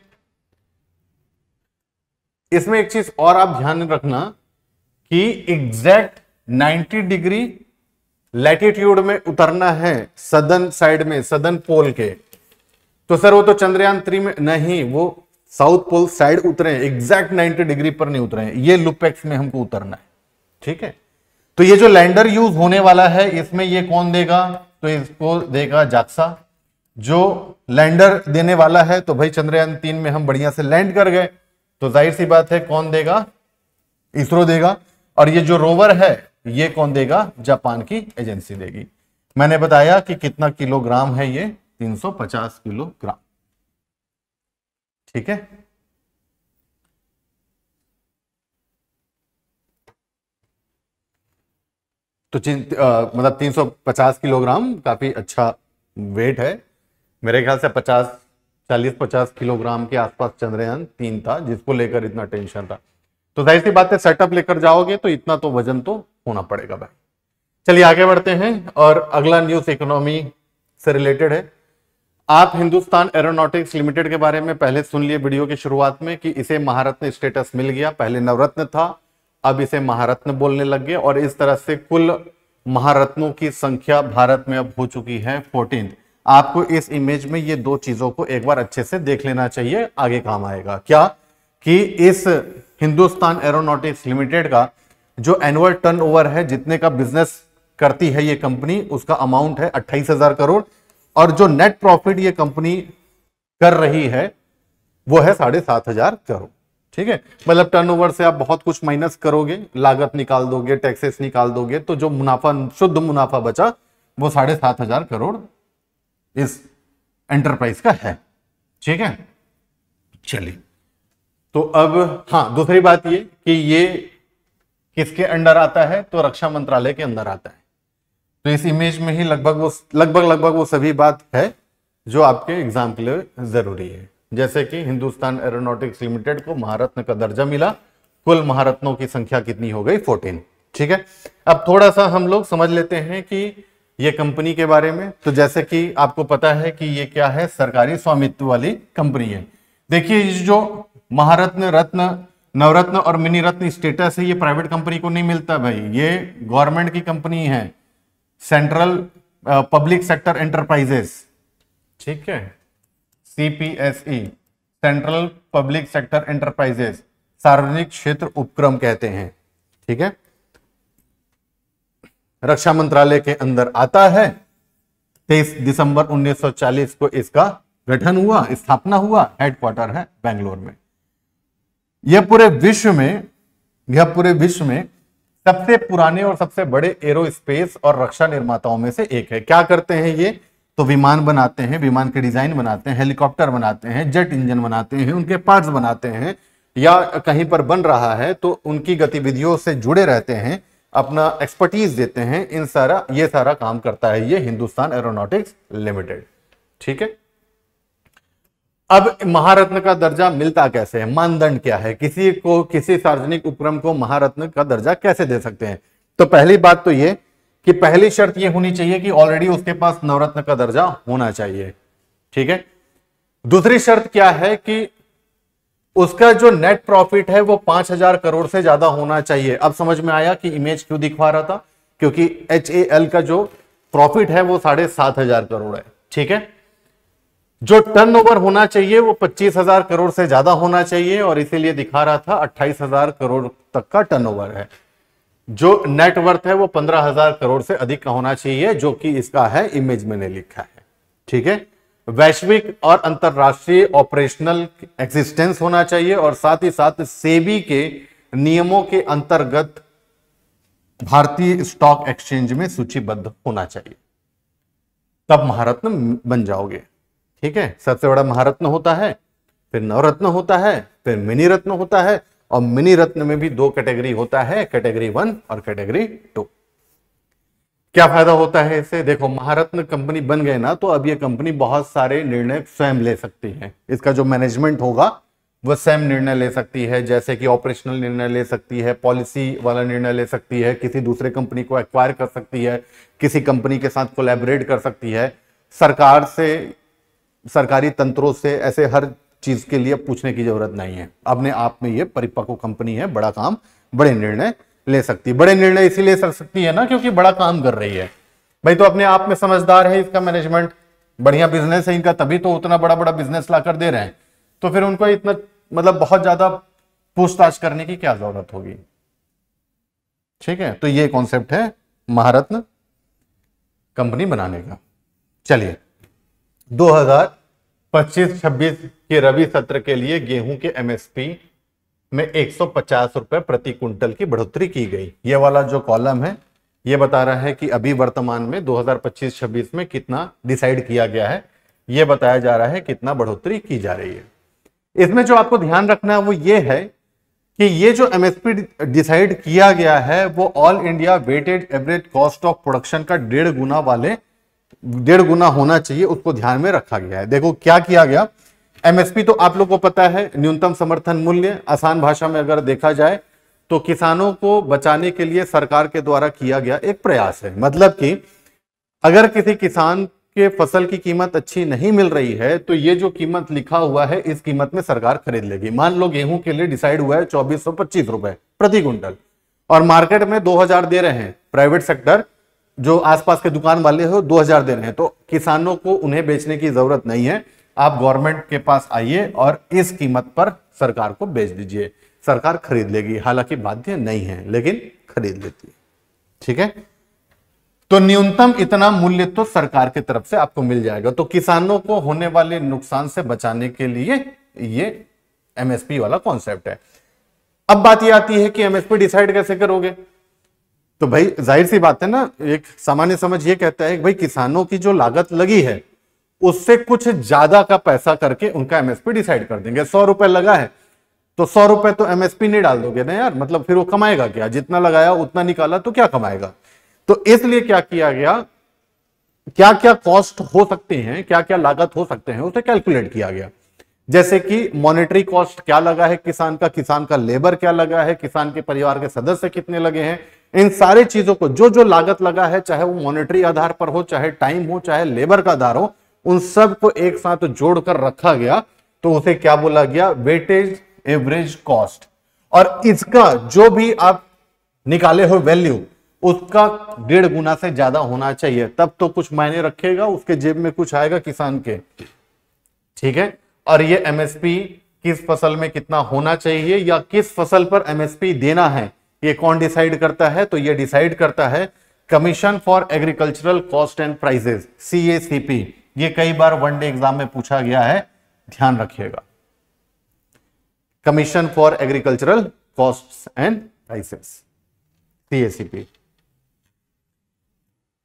Speaker 1: इसमें एक चीज और आप ध्यान रखना कि एग्जैक्ट 90 डिग्री लैटिट्यूड में उतरना है सदन साइड में सदन पोल के तो सर वो तो चंद्रयान थ्री में नहीं वो साउथ पोल साइड उतरे हैं एग्जैक्ट 90 डिग्री पर नहीं उतरे हैं ये लुपेक्स में हमको उतरना है ठीक है तो ये जो लैंडर यूज होने वाला है इसमें ये कौन देगा तो इसको देगा जाक्सा जो लैंडर देने वाला है तो भाई चंद्रयान तीन में हम बढ़िया से लैंड कर गए तो जाहिर सी बात है कौन देगा इसरो देगा और ये जो रोवर है ये कौन देगा जापान की एजेंसी देगी मैंने बताया कि कितना किलोग्राम है ये 350 किलोग्राम ठीक है तो आ, मतलब 350 किलोग्राम काफी अच्छा वेट है मेरे ख्याल से 50 40 50 किलोग्राम के आसपास चंद्रयान तीन था जिसको लेकर इतना टेंशन था तो जाहिर सी बात है सेटअप लेकर जाओगे तो इतना तो वजन तो होना पड़ेगा भाई चलिए आगे बढ़ते हैं और अगला न्यूज इकोनॉमी से रिलेटेड है आप हिंदुस्तान एरोनॉटिक्स लिमिटेड के बारे में पहले सुन लिए वीडियो की शुरुआत में कि इसे महारत्न स्टेटस मिल गया पहले नवरत्न था अब इसे महारत्न बोलने लग गए और इस तरह से कुल महारत्नों की संख्या भारत में अब हो चुकी है फोर्टीन आपको इस इमेज में ये दो चीजों को एक बार अच्छे से देख लेना चाहिए आगे काम आएगा क्या कि इस हिंदुस्तान एरोनॉटिक्स लिमिटेड का जो एनुअल टर्नओवर है जितने का बिजनेस करती है ये कंपनी उसका अमाउंट है अट्ठाईस हजार करोड़ और जो नेट प्रॉफिट ये कंपनी कर रही है वो है साढ़े सात हजार करोड़ ठीक है मतलब टर्नओवर से आप बहुत कुछ माइनस करोगे लागत निकाल दोगे टैक्सेस निकाल दोगे तो जो मुनाफा शुद्ध मुनाफा बचा वो साढ़े सात हजार करोड़ इस एंटरप्राइज का है ठीक है चलिए तो अब हाँ दूसरी बात ये कि ये किसके अंडर आता है तो रक्षा मंत्रालय के अंदर आता है तो इस इमेज में ही लगभग वो लगभग लगभग वो सभी बात है जो आपके एग्जाम के लिए जरूरी है जैसे कि हिंदुस्तान एरोनॉटिक्स लिमिटेड को महारत्न का दर्जा मिला कुल महारत्नों की संख्या कितनी हो गई फोर्टीन ठीक है अब थोड़ा सा हम लोग समझ लेते हैं कि ये कंपनी के बारे में तो जैसे कि आपको पता है कि ये क्या है सरकारी स्वामित्व वाली कंपनी है देखिए जो महारत्न रत्न नवरत्न और मिनी रत्न स्टेटस है ये प्राइवेट कंपनी को नहीं मिलता भाई ये गवर्नमेंट की कंपनी है सेंट्रल पब्लिक सेक्टर एंटरप्राइजेस ठीक है CPSE central public sector enterprises सार्वजनिक क्षेत्र उपक्रम कहते हैं ठीक है रक्षा मंत्रालय के अंदर आता है तेईस दिसंबर 1940 को इसका गठन हुआ स्थापना हुआ हेडक्वार्टर है बेंगलोर में यह पूरे विश्व में यह पूरे विश्व में सबसे पुराने और सबसे बड़े एरोस्पेस और रक्षा निर्माताओं में से एक है क्या करते हैं ये तो विमान बनाते हैं विमान के डिजाइन बनाते हैं हेलीकॉप्टर बनाते हैं जेट इंजन बनाते हैं उनके पार्ट्स बनाते हैं या कहीं पर बन रहा है तो उनकी गतिविधियों से जुड़े रहते हैं अपना एक्सपर्टीज देते हैं इन सारा ये सारा काम करता है ये हिंदुस्तान एरोनॉटिक्स लिमिटेड ठीक है अब महारत्न का दर्जा मिलता कैसे है मानदंड क्या है किसी को किसी सार्वजनिक उपक्रम को महारत्न का दर्जा कैसे दे सकते हैं तो पहली बात तो ये कि पहली शर्त ये होनी चाहिए कि ऑलरेडी उसके पास नवरत्न का दर्जा होना चाहिए ठीक है दूसरी शर्त क्या है कि उसका जो नेट प्रॉफिट है वो पांच हजार करोड़ से ज्यादा होना चाहिए अब समझ में आया कि इमेज क्यों दिखवा रहा था क्योंकि एच ए एल का जो प्रॉफिट है वो साढ़े सात हजार करोड़ है ठीक है जो टर्नओवर होना चाहिए वो 25,000 करोड़ से ज्यादा होना चाहिए और इसीलिए दिखा रहा था 28,000 करोड़ तक का टर्नओवर है जो नेटवर्थ है वो 15,000 करोड़ से अधिक का होना चाहिए जो कि इसका है इमेज मैंने लिखा है ठीक है वैश्विक और अंतरराष्ट्रीय ऑपरेशनल एक्सिस्टेंस होना चाहिए और साथ ही साथ सेबी के नियमों के अंतर्गत भारतीय स्टॉक एक्सचेंज में सूचीबद्ध होना चाहिए तब महारत्न बन जाओगे ठीक है सबसे बड़ा महारत्न होता है फिर नवरत्न होता है फिर मिनी रत्न होता है और मिनी रत्न में भी दो कैटेगरी होता है कैटेगरी वन और कैटेगरी टू क्या फायदा होता है इससे देखो महारत्न कंपनी बन गए ना तो अब ये कंपनी बहुत सारे निर्णय स्वयं ले सकती है इसका जो मैनेजमेंट होगा वह स्वयं निर्णय ले सकती है जैसे कि ऑपरेशनल निर्णय ले सकती है पॉलिसी वाला निर्णय ले सकती है किसी दूसरे कंपनी को एक्वायर कर सकती है किसी कंपनी के साथ कोलेबरेट कर सकती है सरकार से सरकारी तंत्रों से ऐसे हर चीज के लिए पूछने की जरूरत नहीं है अपने आप में ये परिपक्व कंपनी है बड़ा काम बड़े निर्णय ले सकती है बड़े निर्णय इसीलिए कर सकती है ना क्योंकि बड़ा काम कर रही है भाई तो अपने आप में समझदार है इसका मैनेजमेंट बढ़िया बिजनेस है इनका तभी तो उतना बड़ा बड़ा बिजनेस ला दे रहे हैं तो फिर उनको इतना मतलब बहुत ज्यादा पूछताछ करने की क्या जरूरत होगी ठीक है तो ये कॉन्सेप्ट है महारत्न कंपनी बनाने का चलिए 2025-26 के रवि सत्र के लिए गेहूं के एमएसपी में एक रुपए प्रति क्विंटल की बढ़ोतरी की गई यह वाला जो कॉलम है यह बता रहा है कि अभी वर्तमान में 2025-26 में कितना डिसाइड किया गया है यह बताया जा रहा है कितना बढ़ोतरी की जा रही है इसमें जो आपको ध्यान रखना है वो ये है कि ये जो एमएसपी डिसाइड किया गया है वो all India weighted average cost of production का डेढ़ गुना वाले डेढ़ गुना होना चाहिए उसको ध्यान में रखा गया है देखो क्या किया गया एमएसपी तो आप लोग को पता है न्यूनतम समर्थन मूल्य आसान भाषा में अगर देखा जाए तो किसानों को बचाने के लिए सरकार के द्वारा किया गया एक प्रयास है मतलब कि अगर किसी किसान के फसल की कीमत अच्छी नहीं मिल रही है तो ये जो कीमत लिखा हुआ है इस कीमत में सरकार खरीद लेगी मान लो गेहूं के लिए डिसाइड हुआ है चौबीस सौ पच्चीस रुपए प्रति क्विंटल और मार्केट में दो हजार दे रहे हैं प्राइवेट सेक्टर जो आसपास के दुकान वाले हो 2000 दे रहे हैं तो किसानों को उन्हें बेचने की जरूरत नहीं है आप गवर्नमेंट के पास आइए और इस कीमत पर सरकार को बेच दीजिए सरकार खरीद लेगी हालांकि बाध्य नहीं है लेकिन खरीद लेती है ठीक है तो न्यूनतम इतना मूल्य तो सरकार की तरफ से आपको मिल जाएगा तो किसानों को होने वाले नुकसान से बचाने के लिए ये एमएसपी वाला कॉन्सेप्ट है अब बात यह आती है कि एमएसपी डिसाइड कैसे करोगे तो भाई जाहिर सी बात है ना एक सामान्य समझ ये कहता है भाई किसानों की जो लागत लगी है उससे कुछ ज्यादा का पैसा करके उनका एमएसपी डिसाइड कर देंगे सौ रुपए लगा है तो सौ रुपए तो एमएसपी नहीं डाल दोगे ना यार मतलब फिर वो कमाएगा क्या जितना लगाया उतना निकाला तो क्या कमाएगा तो इसलिए क्या किया गया क्या क्या कॉस्ट हो सकते हैं क्या क्या लागत हो सकते हैं उसे कैलकुलेट किया गया जैसे कि मॉनेटरी कॉस्ट क्या लगा है किसान का किसान का लेबर क्या लगा है किसान के परिवार के सदस्य कितने लगे हैं इन सारी चीजों को जो जो लागत लगा है चाहे वो मॉनेटरी आधार पर हो चाहे टाइम हो चाहे लेबर का आधार हो उन सब को एक साथ जोड़कर रखा गया तो उसे क्या बोला गया वेटेज एवरेज कॉस्ट और इसका जो भी आप निकाले हो वैल्यू उसका डेढ़ गुना से ज्यादा होना चाहिए तब तो कुछ मायने रखेगा उसके जेब में कुछ आएगा किसान के ठीक है और ये एमएसपी किस फसल में कितना होना चाहिए या किस फसल पर एमएसपी देना है ये कौन डिसाइड करता है तो ये डिसाइड करता है commission for agricultural cost and prices P ये कई बार वन डे एग्जाम में पूछा गया है ध्यान रखिएगा commission for agricultural cost and prices CACP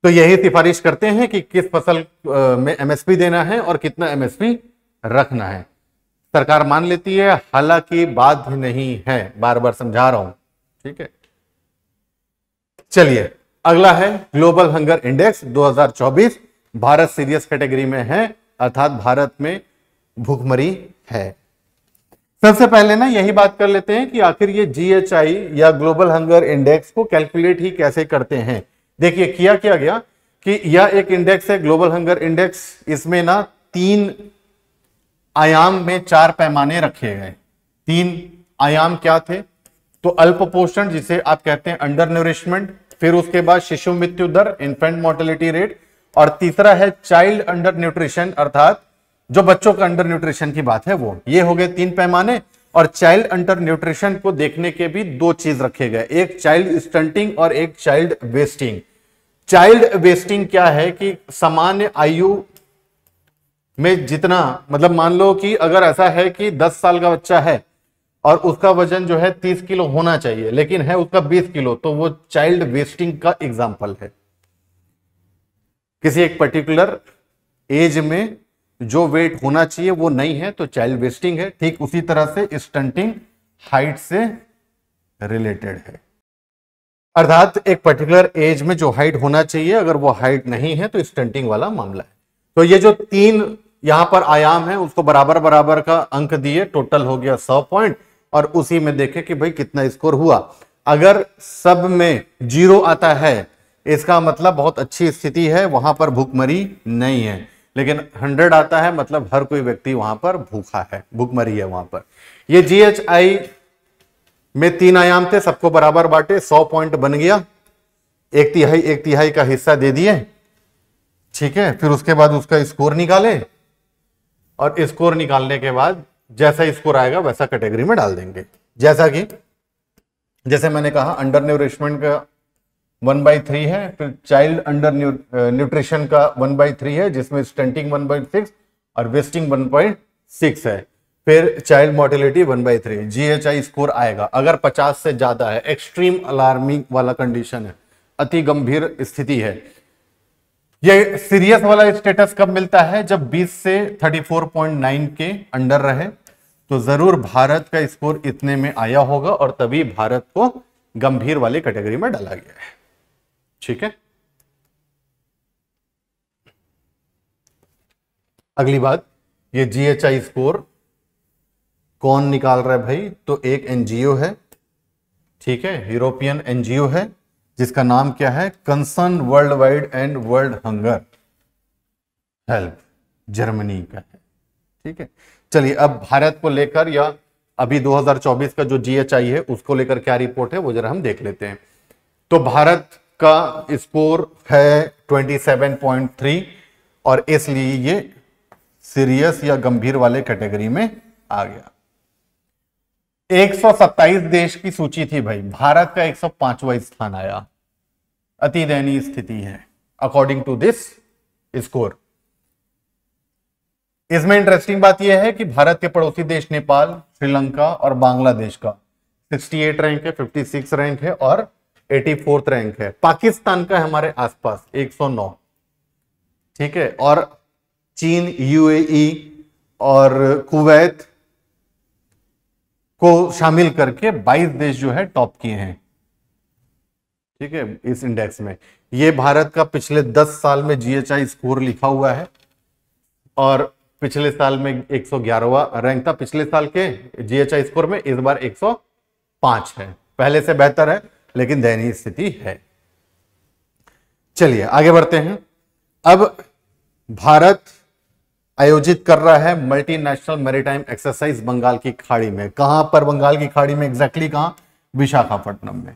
Speaker 1: तो यही सिफारिश करते हैं कि किस फसल में एमएसपी देना है और कितना एमएसपी रखना है सरकार मान लेती है हालांकि बाध्य नहीं है बार बार समझा रहा हूं ठीक है चलिए अगला है global hunger index 2024 Bharat serious category में है अर्थात भारत में भूखमरी है सबसे पहले ना यही बात कर लेते हैं कि आखिर ये जीएचआई या ग्लोबल हंगर इंडेक्स को कैलकुलेट ही कैसे करते हैं देखिए किया क्या गया कि यह एक इंडेक्स है ग्लोबल हंगर इंडेक्स इसमें ना तीन आयाम में चार पैमाने रखे गए तीन आयाम क्या थे तो अल्प पोषण जिसे आप कहते हैं अंडर न्यूरिशमेंट फिर उसके बाद शिशु मृत्यु दर इन्फेंट मोर्टेलिटी रेट और तीसरा है चाइल्ड अंडर न्यूट्रिशन अर्थात जो बच्चों का अंडर न्यूट्रिशन की बात है वो ये हो गए तीन पैमाने और चाइल्ड अंडर न्यूट्रिशन को देखने के भी दो चीज रखे गए एक चाइल्ड स्टंटिंग और एक चाइल्ड वेस्टिंग चाइल्ड वेस्टिंग क्या है कि सामान्य आयु में जितना मतलब मान लो कि अगर ऐसा है कि 10 साल का बच्चा है और उसका वजन जो है तीस किलो होना चाहिए लेकिन है उसका बीस किलो तो वो चाइल्ड वेस्टिंग का एग्जाम्पल है किसी एक पर्टिकुलर एज में जो वेट होना चाहिए वो नहीं है तो चाइल्ड वेस्टिंग है ठीक उसी तरह से स्टंटिंग हाइट से रिलेटेड है अर्थात एक पर्टिकुलर एज में जो हाइट होना चाहिए अगर वो हाइट नहीं है तो स्टंटिंग वाला मामला है तो ये जो तीन यहां पर आयाम है उसको बराबर बराबर का अंक दिए टोटल हो गया सौ पॉइंट और उसी में देखें कि भाई कितना स्कोर हुआ अगर सब में जीरो आता है इसका मतलब बहुत अच्छी स्थिति है वहां पर भूखमरी नहीं है लेकिन हंड्रेड आता है मतलब हर कोई व्यक्ति वहां पर भूखा है भूखमरी है वहां पर ये जीएचआई में तीन आयाम थे सबको बराबर बांटे सौ पॉइंट बन गया एक तिहाई एक तिहाई का हिस्सा दे दिए ठीक है फिर उसके बाद उसका स्कोर निकाले और स्कोर निकालने के बाद जैसा स्कोर आएगा वैसा कैटेगरी में डाल देंगे जैसा कि जैसे मैंने कहा अंडर न्यूरिशमेंट का वन बाई थ्री है फिर चाइल्ड अंडर न्यूट्रिशन का वन बाई थ्री है जिसमें स्टंटिंग वन पॉइंट सिक्स और वेस्टिंग वन पॉइंट सिक्स है फिर child mortality one by three GHI score आएगा अगर पचास से ज्यादा है एक्सट्रीम अलार्मिंग वाला कंडीशन है अति गंभीर स्थिति है ये सीरियस वाला स्टेटस कब मिलता है जब 20 से 34.9 के अंडर रहे तो जरूर भारत का स्कोर इतने में आया होगा और तभी भारत को गंभीर वाली कैटेगरी में डाला गया है ठीक है अगली बात ये जीएचआई स्कोर कौन निकाल रहा है भाई तो एक एनजीओ है ठीक है यूरोपियन एनजीओ है जिसका नाम क्या है Concern Worldwide and world hunger help Germany का है ठीक है चलिए अब भारत को लेकर या अभी 2024 का जो जीएचआई है उसको लेकर क्या रिपोर्ट है वो जरा हम देख लेते हैं तो भारत का स्कोर है 27.3 और इसलिए ये सीरियस या गंभीर वाले कैटेगरी में आ गया 127 देश की सूची थी भाई भारत का 105वां स्थान आया अति दयनीय स्थिति है अकॉर्डिंग टू दिस स्कोर इसमें इंटरेस्टिंग बात यह है कि भारत के पड़ोसी देश नेपाल श्रीलंका और बांग्लादेश का 68 रैंक है 56 रैंक है और 84 रैंक है पाकिस्तान का है हमारे आसपास 109 ठीक है और चीन यूएई e और कुवैत को शामिल करके 22 देश जो है टॉप किए हैं ठीक है इस इंडेक्स में ये भारत का पिछले 10 साल में जीएचआई स्कोर लिखा हुआ है और पिछले साल में 111वां रैंक था पिछले साल के जीएचआई स्कोर में इस बार 105 है पहले से बेहतर है लेकिन दयनीय स्थिति है चलिए आगे बढ़ते हैं अब भारत आयोजित कर रहा है मल्टीनेशनल मेरीटाइम एक्सरसाइज बंगाल की खाड़ी में कहां पर बंगाल की खाड़ी में एग्जैक्टली कहा विशाखापट्टनम में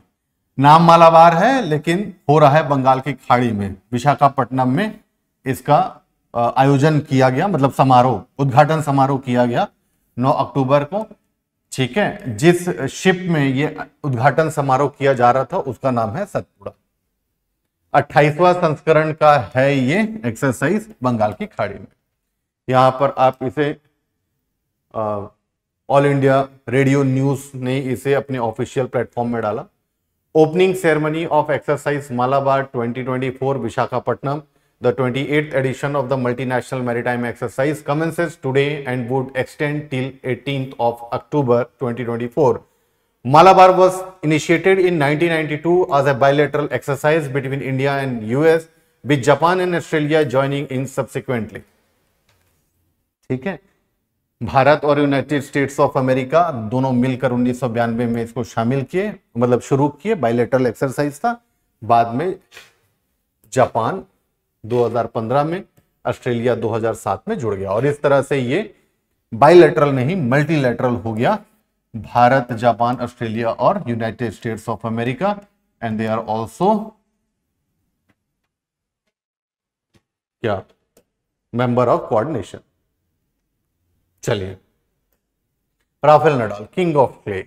Speaker 1: नाम मालाबार है लेकिन हो रहा है बंगाल की खाड़ी में विशाखापट्टनम में इसका आयोजन किया गया मतलब समारोह उद्घाटन समारोह किया गया 9 अक्टूबर को ठीक है जिस शिप में ये उद्घाटन समारोह किया जा रहा था उसका नाम है सतपुड़ा अट्ठाईसवा संस्करण का है ये एक्सरसाइज बंगाल की खाड़ी में यहां पर आप इसे ऑल इंडिया रेडियो न्यूज ने इसे अपने ऑफिशियल प्लेटफॉर्म में डाला opening ceremony of exercise Malabar 2024 Visakhapatnam the twenty edition of the multinational maritime exercise commences today and would extend till eighteen of October 2024 Malabar was initiated in 1992 as a bilateral exercise between India and US with Japan and Australia joining in subsequently ठीक है भारत और United States of America दोनों मिलकर उन्नीस में इसको शामिल किए मतलब शुरू किए बायोलेटरल एक्सरसाइज था बाद में जापान 2015 में ऑस्ट्रेलिया 2007 में जुड़ गया और इस तरह से ये बायोलेटरल नहीं मल्टीलेटरल हो गया भारत जापान ऑस्ट्रेलिया और United States of America and they are also क्या मेंबर ऑफ कोऑर्डिनेशन चलिए Rafael Nadal king of clay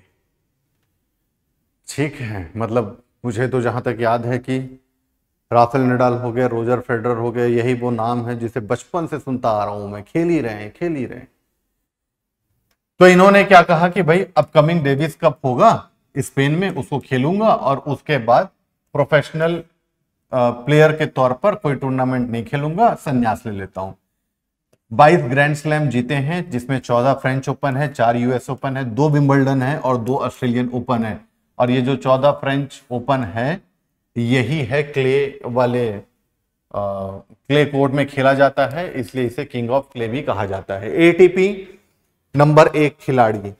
Speaker 1: ठीक है मतलब मुझे तो जहां तक याद है कि राफेल नडाल हो गए रोजर फेडरर हो गए यही वो नाम है जिसे बचपन से सुनता आ रहा हूं मैं खेल ही रहे खेल ही रहे तो इन्होंने क्या कहा कि भाई अपकमिंग डेविस कप होगा स्पेन में उसको खेलूंगा और उसके बाद प्रोफेशनल प्लेयर के तौर पर कोई टूर्नामेंट नहीं खेलूंगा संन्यास ले लेता हूं बाईस ग्रैंड स्लैम जीते हैं जिसमें चौदह फ्रेंच ओपन है चार यूएस ओपन है दो विम्बल्डन है और दो ऑस्ट्रेलियन ओपन है और ये जो चौदह फ्रेंच ओपन है यही है क्ले वाले आ, क्ले कोर्ट में खेला जाता है इसलिए इसे किंग ऑफ क्ले भी कहा जाता है एटीपी नंबर एक खिलाड़ी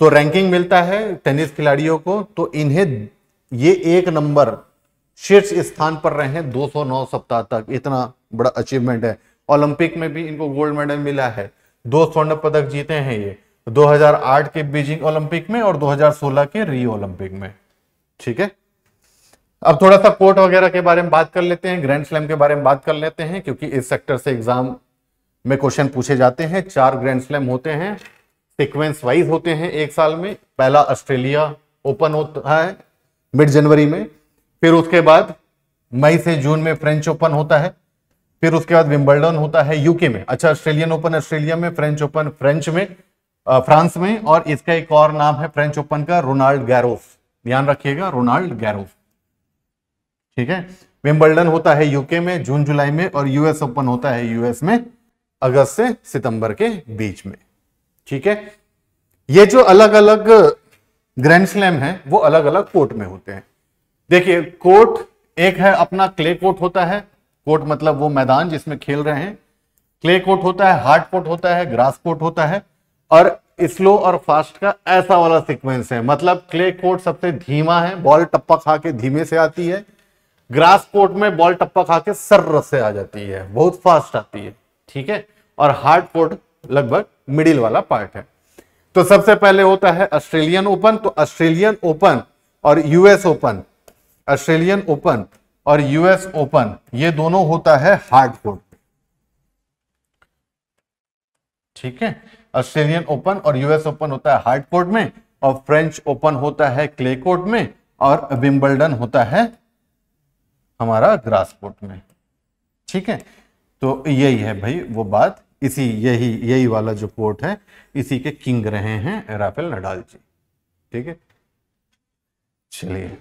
Speaker 1: तो रैंकिंग मिलता है टेनिस खिलाड़ियों को तो इन्हें ये एक नंबर शीर्ष स्थान पर रहे हैं 209 सप्ताह तक इतना बड़ा अचीवमेंट है ओलंपिक में भी इनको गोल्ड मेडल मिला है दो स्वर्ण पदक जीते हैं ये 2008 के बीजिंग ओलंपिक में और 2016 के रियो ओलंपिक में ठीक है अब थोड़ा सा कोर्ट वगैरह के बारे में बात कर लेते हैं ग्रैंड स्लैम के बारे में बात कर लेते हैं क्योंकि इस सेक्टर से एग्जाम में क्वेश्चन पूछे जाते हैं चार ग्रैंड स्लैम होते हैं सिक्वेंस वाइज होते हैं एक साल में पहला ऑस्ट्रेलिया ओपन होता है मिड जनवरी में फिर उसके बाद मई से जून में फ्रेंच ओपन होता है फिर उसके बाद विंबलडन होता है यूके में अच्छा ऑस्ट्रेलियन ओपन ऑस्ट्रेलिया में फ्रेंच ओपन फ्रेंच में फ्रांस में और इसका एक और नाम है फ्रेंच ओपन का रोनाल्ड गैरोफ ध्यान रखिएगा रोनाल्ड गैरोफ ठीक है विम्बल्डन होता है यूके में जून जुलाई में और यूएस ओपन होता है यूएस में अगस्त से सितंबर के बीच में ठीक है ये जो अलग अलग ग्रैंड स्लैम है वो अलग अलग कोर्ट में होते हैं देखिए कोर्ट एक है अपना क्ले कोर्ट होता है कोर्ट मतलब वो मैदान जिसमें खेल रहे हैं क्ले कोर्ट होता है हार्ड कोर्ट होता है ग्रास कोर्ट होता है और स्लो और फास्ट का ऐसा वाला सीक्वेंस है मतलब क्ले कोर्ट सबसे धीमा है बॉल टप्पा खा के धीमे से आती है ग्रास कोर्ट में बॉल टप्पा खा के सर्र से आ जाती है बहुत फास्ट आती है ठीक है और हार्ड कोर्ट लगभग मिडिल वाला पार्ट है तो सबसे पहले होता है ऑस्ट्रेलियन ओपन तो ऑस्ट्रेलियन ओपन और यूएस ओपन ऑस्ट्रेलियन ओपन और यूएस ओपन ये दोनों होता है हार्ड कोर्ट ठीक है ऑस्ट्रेलियन ओपन और यूएस ओपन होता है हार्ड कोर्ट में और फ्रेंच ओपन होता है क्ले कोर्ट में और विंबलडन होता है हमारा ग्रास कोर्ट में ठीक है तो यही है भाई वो बात इसी यही यही वाला जो कोर्ट है इसी के किंग रहे हैं राफेल नडाल जी ठीक है चलिए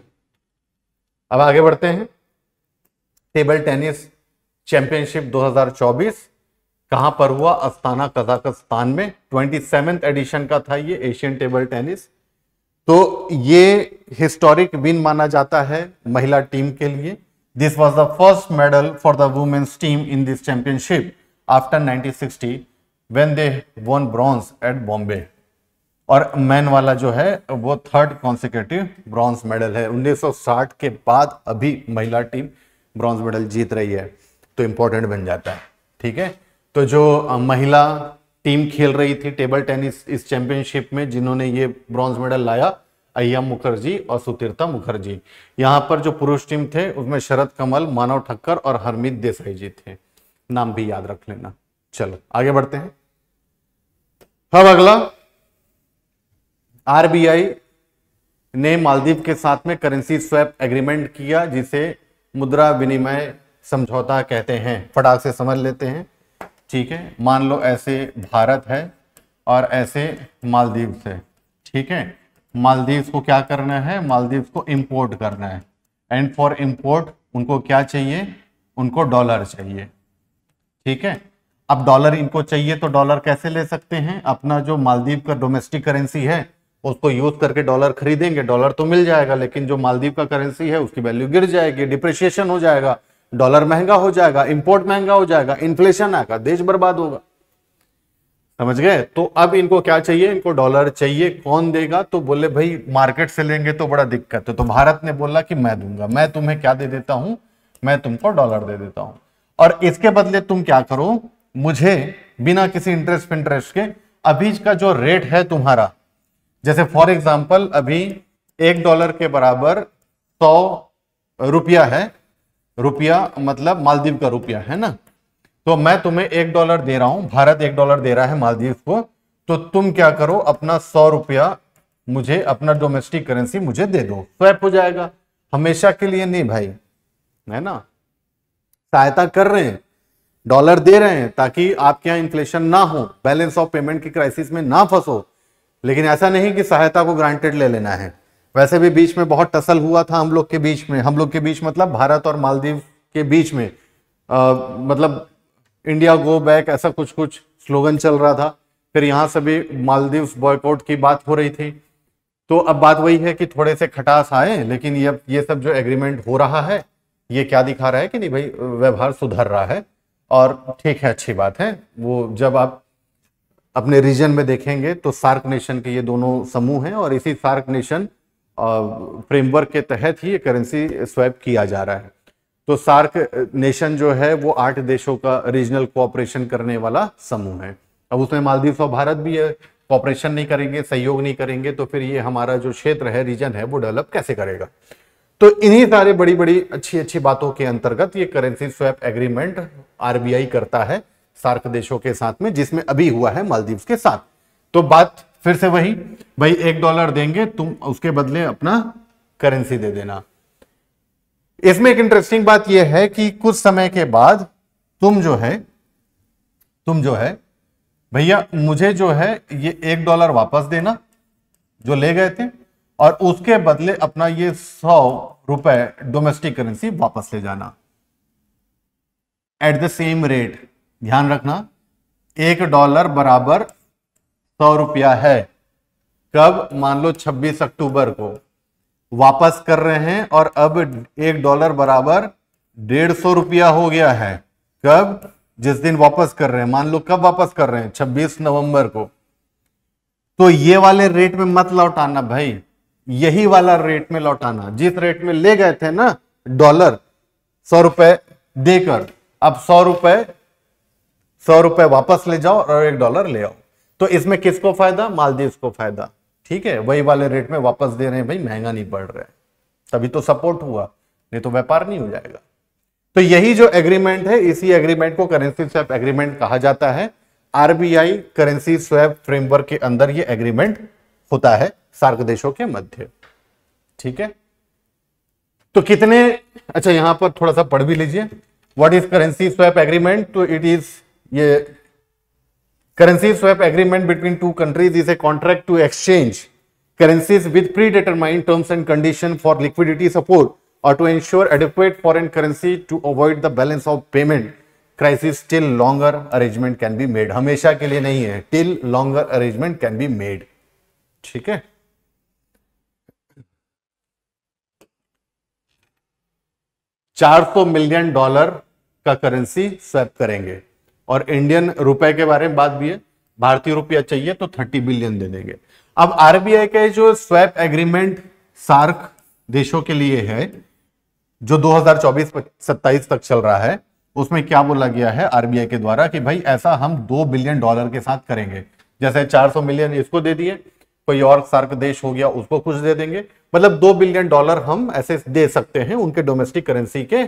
Speaker 1: अब आगे बढ़ते हैं टेबल टेनिस चैंपियनशिप 2024 कहां पर हुआ अस्ताना कजाकिस्तान में ट्वेंटी एडिशन का था ये एशियन टेबल टेनिस तो ये हिस्टोरिक विन माना जाता है महिला टीम के लिए this was the first medal for the women's team in this championship after 1960 when they won bronze at Bombay और मैन वाला जो है वो थर्ड कॉन्सिक्यूटिव ब्रॉन्ज मेडल है 1960 के बाद अभी महिला टीम ब्रॉन्ज मेडल जीत रही है तो इंपॉर्टेंट बन जाता है ठीक है तो जो महिला टीम खेल रही थी टेबल टेनिस इस चैंपियनशिप में जिन्होंने ये ब्रॉन्ज मेडल लाया अय्यम मुखर्जी और सुतीर्था मुखर्जी यहाँ पर जो पुरुष टीम थे उसमें शरद कमल मानव ठक्कर और हरमीत देसाई जी थे नाम भी याद रख लेना चलो आगे बढ़ते हैं अब अगला आरबीआई ने मालदीव के साथ में करेंसी स्वैप एग्रीमेंट किया जिसे मुद्रा विनिमय समझौता कहते हैं फटाक से समझ लेते हैं ठीक है मान लो ऐसे भारत है और ऐसे मालदीव्स है ठीक है मालदीव्स को क्या करना है मालदीव्स को इम्पोर्ट करना है एंड फॉर इम्पोर्ट उनको क्या चाहिए उनको डॉलर चाहिए ठीक है अब डॉलर इनको चाहिए तो डॉलर कैसे ले सकते हैं अपना जो मालदीव का डोमेस्टिक करेंसी है उसको यूज करके डॉलर खरीदेंगे डॉलर तो मिल जाएगा लेकिन जो मालदीव का करेंसी है उसकी वैल्यू गिर जाएगी डिप्रिशिएशन हो जाएगा डॉलर महंगा हो जाएगा इंपोर्ट महंगा हो जाएगा इन्फ्लेशन आएगा देश बर्बाद होगा समझ गए तो अब इनको क्या चाहिए इनको डॉलर चाहिए कौन देगा तो बोले भाई मार्केट से लेंगे तो बड़ा दिक्कत है तो भारत ने बोला कि मैं दूंगा मैं तुम्हें क्या दे देता हूं मैं तुमको डॉलर दे देता हूं और इसके बदले तुम क्या करो मुझे बिना किसी इंटरेस्ट इंटरेस्ट के अभी का जो रेट है तुम्हारा जैसे फॉर एग्जाम्पल अभी एक डॉलर के बराबर सौ रुपया है रुपया मतलब मालदीव का रुपया है ना तो मैं तुम्हें एक डॉलर दे रहा हूं भारत एक डॉलर दे रहा है मालदीव को तो तुम क्या करो अपना सौ रुपया मुझे अपना डोमेस्टिक करेंसी मुझे दे दो स्वैप हो जाएगा हमेशा के लिए नहीं भाई है ना सहायता कर रहे हैं डॉलर दे रहे हैं ताकि आपके यहां इन्फ्लेशन ना हो बैलेंस ऑफ पेमेंट की क्राइसिस में ना फंसो लेकिन ऐसा नहीं कि सहायता को ग्रांटेड ले लेना है वैसे भी बीच में बहुत टसल हुआ था हम लोग के बीच में हम लोग के बीच मतलब भारत और मालदीव के बीच में आ, मतलब इंडिया गो बैक ऐसा कुछ कुछ स्लोगन चल रहा था फिर यहाँ से भी मालदीव बॉयकॉट की बात हो रही थी तो अब बात वही है कि थोड़े से खटास आए लेकिन ये ये सब जो एग्रीमेंट हो रहा है ये क्या दिखा रहा है कि नहीं भाई व्यवहार सुधर रहा है और ठीक है अच्छी बात है वो जब आप अपने रीजन में देखेंगे तो सार्क नेशन के ये दोनों समूह हैं और इसी सार्क नेशन फ्रेमवर्क के तहत ही ये करेंसी स्वैप किया जा रहा है तो सार्क नेशन जो है वो आठ देशों का रीजनल कोऑपरेशन करने वाला समूह है अब उसमें मालदीव और भारत भी है कोऑपरेशन नहीं करेंगे सहयोग नहीं करेंगे तो फिर ये हमारा जो क्षेत्र है रीजन है वो डेवलप कैसे करेगा तो इन्हीं सारे बड़ी बड़ी अच्छी अच्छी बातों के अंतर्गत ये करेंसी स्वैप एग्रीमेंट आरबीआई करता है सार्क देशों के साथ में जिसमें अभी हुआ है मालदीव के साथ तो बात फिर से वही भाई एक डॉलर देंगे तुम उसके बदले अपना करेंसी दे देना इसमें एक इंटरेस्टिंग बात यह है कि कुछ समय के बाद तुम जो है तुम जो है भैया मुझे जो है ये एक डॉलर वापस देना जो ले गए थे और उसके बदले अपना ये सौ रुपए डोमेस्टिक करेंसी वापस ले जाना एट द सेम रेट ध्यान रखना एक डॉलर बराबर सौ रुपया है कब मान लो 26 अक्टूबर को वापस कर रहे हैं और अब एक डॉलर बराबर डेढ़ सौ रुपया हो गया है कब जिस दिन वापस कर रहे हैं मान लो कब वापस कर रहे हैं 26 नवंबर को तो ये वाले रेट में मत लौटाना भाई यही वाला रेट में लौटाना जिस रेट में ले गए थे ना डॉलर सौ रुपए देकर अब सौ रुपए सौ रुपए वापस ले जाओ और एक डॉलर ले आओ तो इसमें किसको फायदा मालदीव को फायदा ठीक है वही वाले रेट में वापस दे रहे हैं भाई महंगा नहीं बढ़ रहा है तभी तो सपोर्ट हुआ नहीं तो व्यापार नहीं हो जाएगा तो यही जो एग्रीमेंट है इसी एग्रीमेंट को करेंसी स्वैप एग्रीमेंट कहा जाता है आरबीआई करेंसी स्वैप फ्रेमवर्क के अंदर ये एग्रीमेंट होता है सार्क देशों के मध्य ठीक है तो कितने अच्छा यहां पर थोड़ा सा पढ़ भी लीजिए what is currency swap agreement तो इट इज ये currency swap agreement between two countries is a contract to exchange currencies with predetermined terms and condition for liquidity support और to ensure adequate foreign currency to avoid the balance of payment crisis till longer arrangement can be made हमेशा के लिए नहीं है till longer arrangement can be made ठीक है चार सौ मिलियन डॉलर का करेंसी स्वैप करेंगे और इंडियन रुपए के बारे में बात भी है भारतीय रुपया चाहिए तो थर्टी बिलियन दे देंगे अब आरबीआई के जो स्वैप एग्रीमेंट सार्क देशों के लिए है जो 2024-27 तक चल रहा है उसमें क्या बोला गया है आरबीआई के द्वारा कि भाई ऐसा हम दो बिलियन डॉलर के साथ करेंगे जैसे 400 मिलियन इसको दे दिए कोई और सार्क देश हो गया उसको कुछ दे देंगे मतलब दो बिलियन डॉलर हम ऐसे दे सकते हैं उनके डोमेस्टिक करेंसी के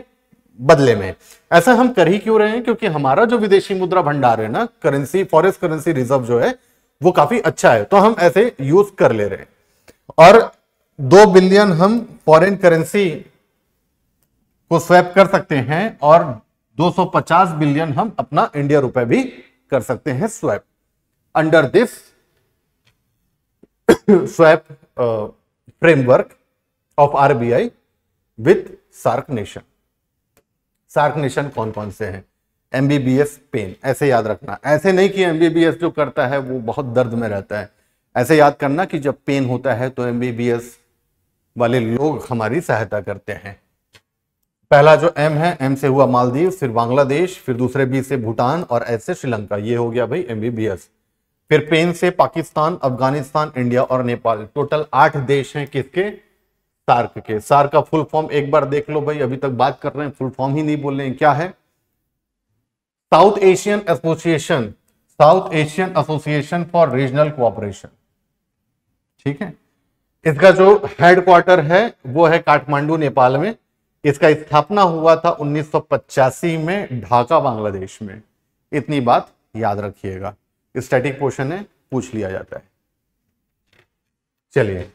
Speaker 1: बदले में ऐसा हम कर ही क्यों रहे हैं क्योंकि हमारा जो विदेशी मुद्रा भंडार है ना करेंसी फॉरेन करेंसी रिजर्व जो है वो काफी अच्छा है तो हम ऐसे यूज कर ले रहे हैं और दो बिलियन हम फॉरेन करेंसी को स्वैप कर सकते हैं और 250 बिलियन हम अपना इंडिया रुपए भी कर सकते हैं swap under this swap framework of RBI with SAARC nation SAARC nation कौन कौन से हैं एस पेन ऐसे याद रखना ऐसे नहीं कि एस जो करता है वो बहुत दर्द में रहता है ऐसे याद करना कि जब पेन होता है तो एस वाले लोग हमारी सहायता करते हैं पहला जो एम है एम से हुआ मालदीव फिर बांग्लादेश फिर दूसरे बी से भूटान और एस से श्रीलंका ये हो गया भाई एस फिर पेन से पाकिस्तान अफगानिस्तान इंडिया और नेपाल टोटल आठ देश हैं किसके सार्क के सार्क का फुल फॉर्म एक बार देख लो भाई अभी तक बात कर रहे हैं फुल फॉर्म ही नहीं बोल रहे हैं क्या है South Asian association South Asian association for regional cooperation ठीक है इसका जो हेडक्वार्टर है वो है काठमांडू नेपाल में इसका स्थापना हुआ था उन्नीस में ढाका बांग्लादेश में इतनी बात याद रखिएगा स्टैटिक क्वेश्चन है पूछ लिया जाता है चलिए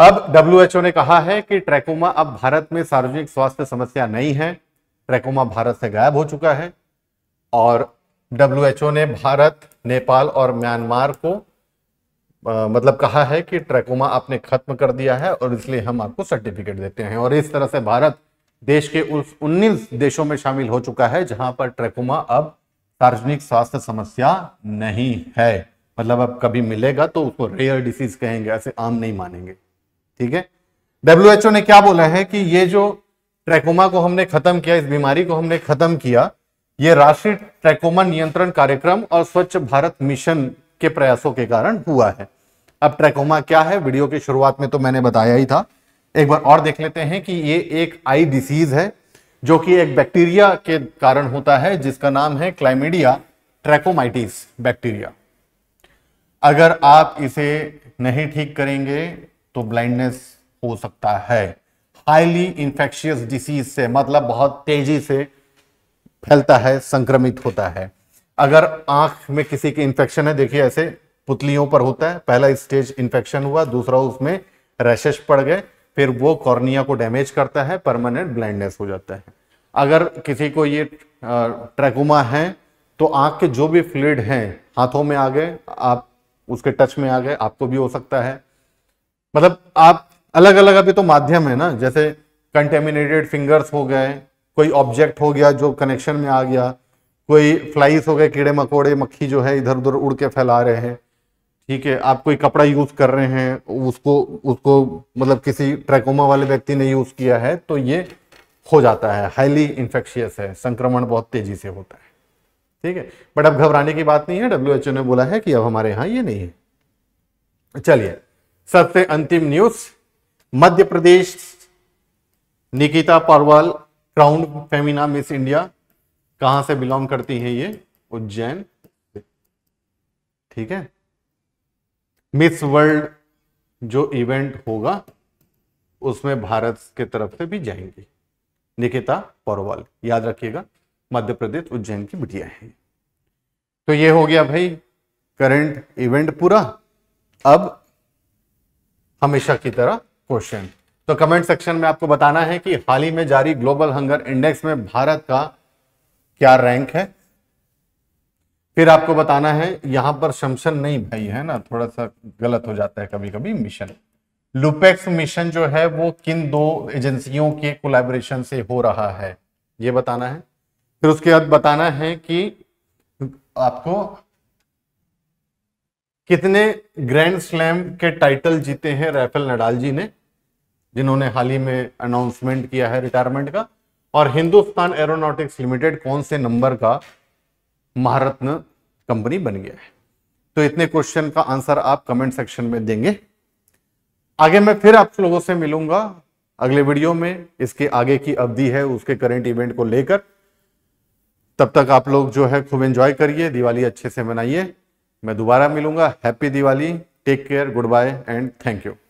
Speaker 1: अब डब्ल्यूएचओ ने कहा है कि ट्रैकोमा अब भारत में सार्वजनिक स्वास्थ्य समस्या नहीं है ट्रैकोमा भारत से गायब हो चुका है और डब्ल्यूएचओ ने भारत नेपाल और म्यांमार को आ, मतलब कहा है कि ट्रैकोमा आपने खत्म कर दिया है और इसलिए हम आपको सर्टिफिकेट देते हैं और इस तरह से भारत देश के उस उन्नीस देशों में शामिल हो चुका है जहां पर ट्रैकोमा अब सार्वजनिक स्वास्थ्य समस्या नहीं है मतलब अब कभी मिलेगा तो उसको रेयर डिसीज कहेंगे ऐसे आम नहीं मानेंगे ठीक है ओ ने क्या बोला है कि ये जो ट्रैकोमा को हमने खत्म किया इस बीमारी को हमने खत्म किया ये राष्ट्रीय ट्रैकोमा नियंत्रण कार्यक्रम और स्वच्छ भारत मिशन के प्रयासों के कारण हुआ है अब ट्रैकोमा क्या है वीडियो की शुरुआत में तो मैंने बताया ही था एक बार और देख लेते हैं कि ये एक आई डिसीज है जो कि एक बैक्टीरिया के कारण होता है जिसका नाम है क्लाइमेडिया ट्रैकोमाइटिस बैक्टीरिया अगर आप इसे नहीं ठीक करेंगे तो ब्लाइंडनेस हो सकता है हाईली इंफेक्शियस डिसीज से मतलब बहुत तेजी से फैलता है संक्रमित होता है अगर आंख में किसी के इंफेक्शन है देखिए ऐसे पुतलियों पर होता है पहला स्टेज इंफेक्शन हुआ दूसरा उसमें रैशेस पड़ गए फिर वो कॉर्निया को डैमेज करता है परमानेंट ब्लाइंडनेस हो जाता है अगर किसी को ये ट्रैकुमा है तो आंख के जो भी फ्लूड हैं हाथों में आ गए आप उसके टच में आ गए आपको भी हो सकता है मतलब आप अलग अलग अभी तो माध्यम है ना जैसे कंटेमिनेटेड फिंगर्स हो गए कोई ऑब्जेक्ट हो गया जो कनेक्शन में आ गया कोई फ्लाइज हो गए कीड़े मकोड़े मक्खी जो है इधर उधर उड़ के फैला रहे हैं ठीक है आप कोई कपड़ा यूज कर रहे हैं उसको उसको मतलब किसी ट्रैकोमा वाले व्यक्ति ने यूज किया है तो ये हो जाता है हाईली इन्फेक्शियस है संक्रमण बहुत तेजी से होता है ठीक है बट अब घबराने की बात नहीं है डब्ल्यू ने बोला है कि अब हमारे यहाँ ये नहीं है चलिए सबसे अंतिम news Madhya Pradesh Nikita Porwal crown Femina Miss India कहां से बिलोंग करती हैं ये उज्जैन ठीक है मिस वर्ल्ड जो इवेंट होगा उसमें भारत के तरफ से भी जाएंगी निकिता पौरवाल याद रखिएगा मध्य प्रदेश उज्जैन की बिटिया है तो ये हो गया भाई करंट इवेंट पूरा अब हमेशा की तरह क्वेश्चन तो कमेंट सेक्शन में आपको बताना है कि हाल ही में जारी ग्लोबल हंगर इंडेक्स में भारत का क्या रैंक है फिर आपको बताना है यहां पर शमशन नहीं भाई है ना थोड़ा सा गलत हो जाता है कभी कभी मिशन लुपेक्स मिशन जो है वो किन दो एजेंसियों के कोलेबोरेशन से हो रहा है ये बताना है फिर उसके बाद बताना है कि आपको कितने ग्रैंड स्लैम के टाइटल जीते हैं राफेल नडाल जी ने जिन्होंने हाल ही में अनाउंसमेंट किया है रिटायरमेंट का और हिंदुस्तान एरोनॉटिक्स लिमिटेड कौन से नंबर का महारत्न कंपनी बन गया है तो इतने क्वेश्चन का आंसर आप कमेंट सेक्शन में देंगे आगे मैं फिर आप लोगों से मिलूंगा अगले वीडियो में इसके आगे की अवधि है उसके करेंट इवेंट को लेकर तब तक आप लोग जो है खूब एंजॉय करिए दिवाली अच्छे से मनाइए मैं दोबारा मिलूंगा happy Diwali take care goodbye and thank you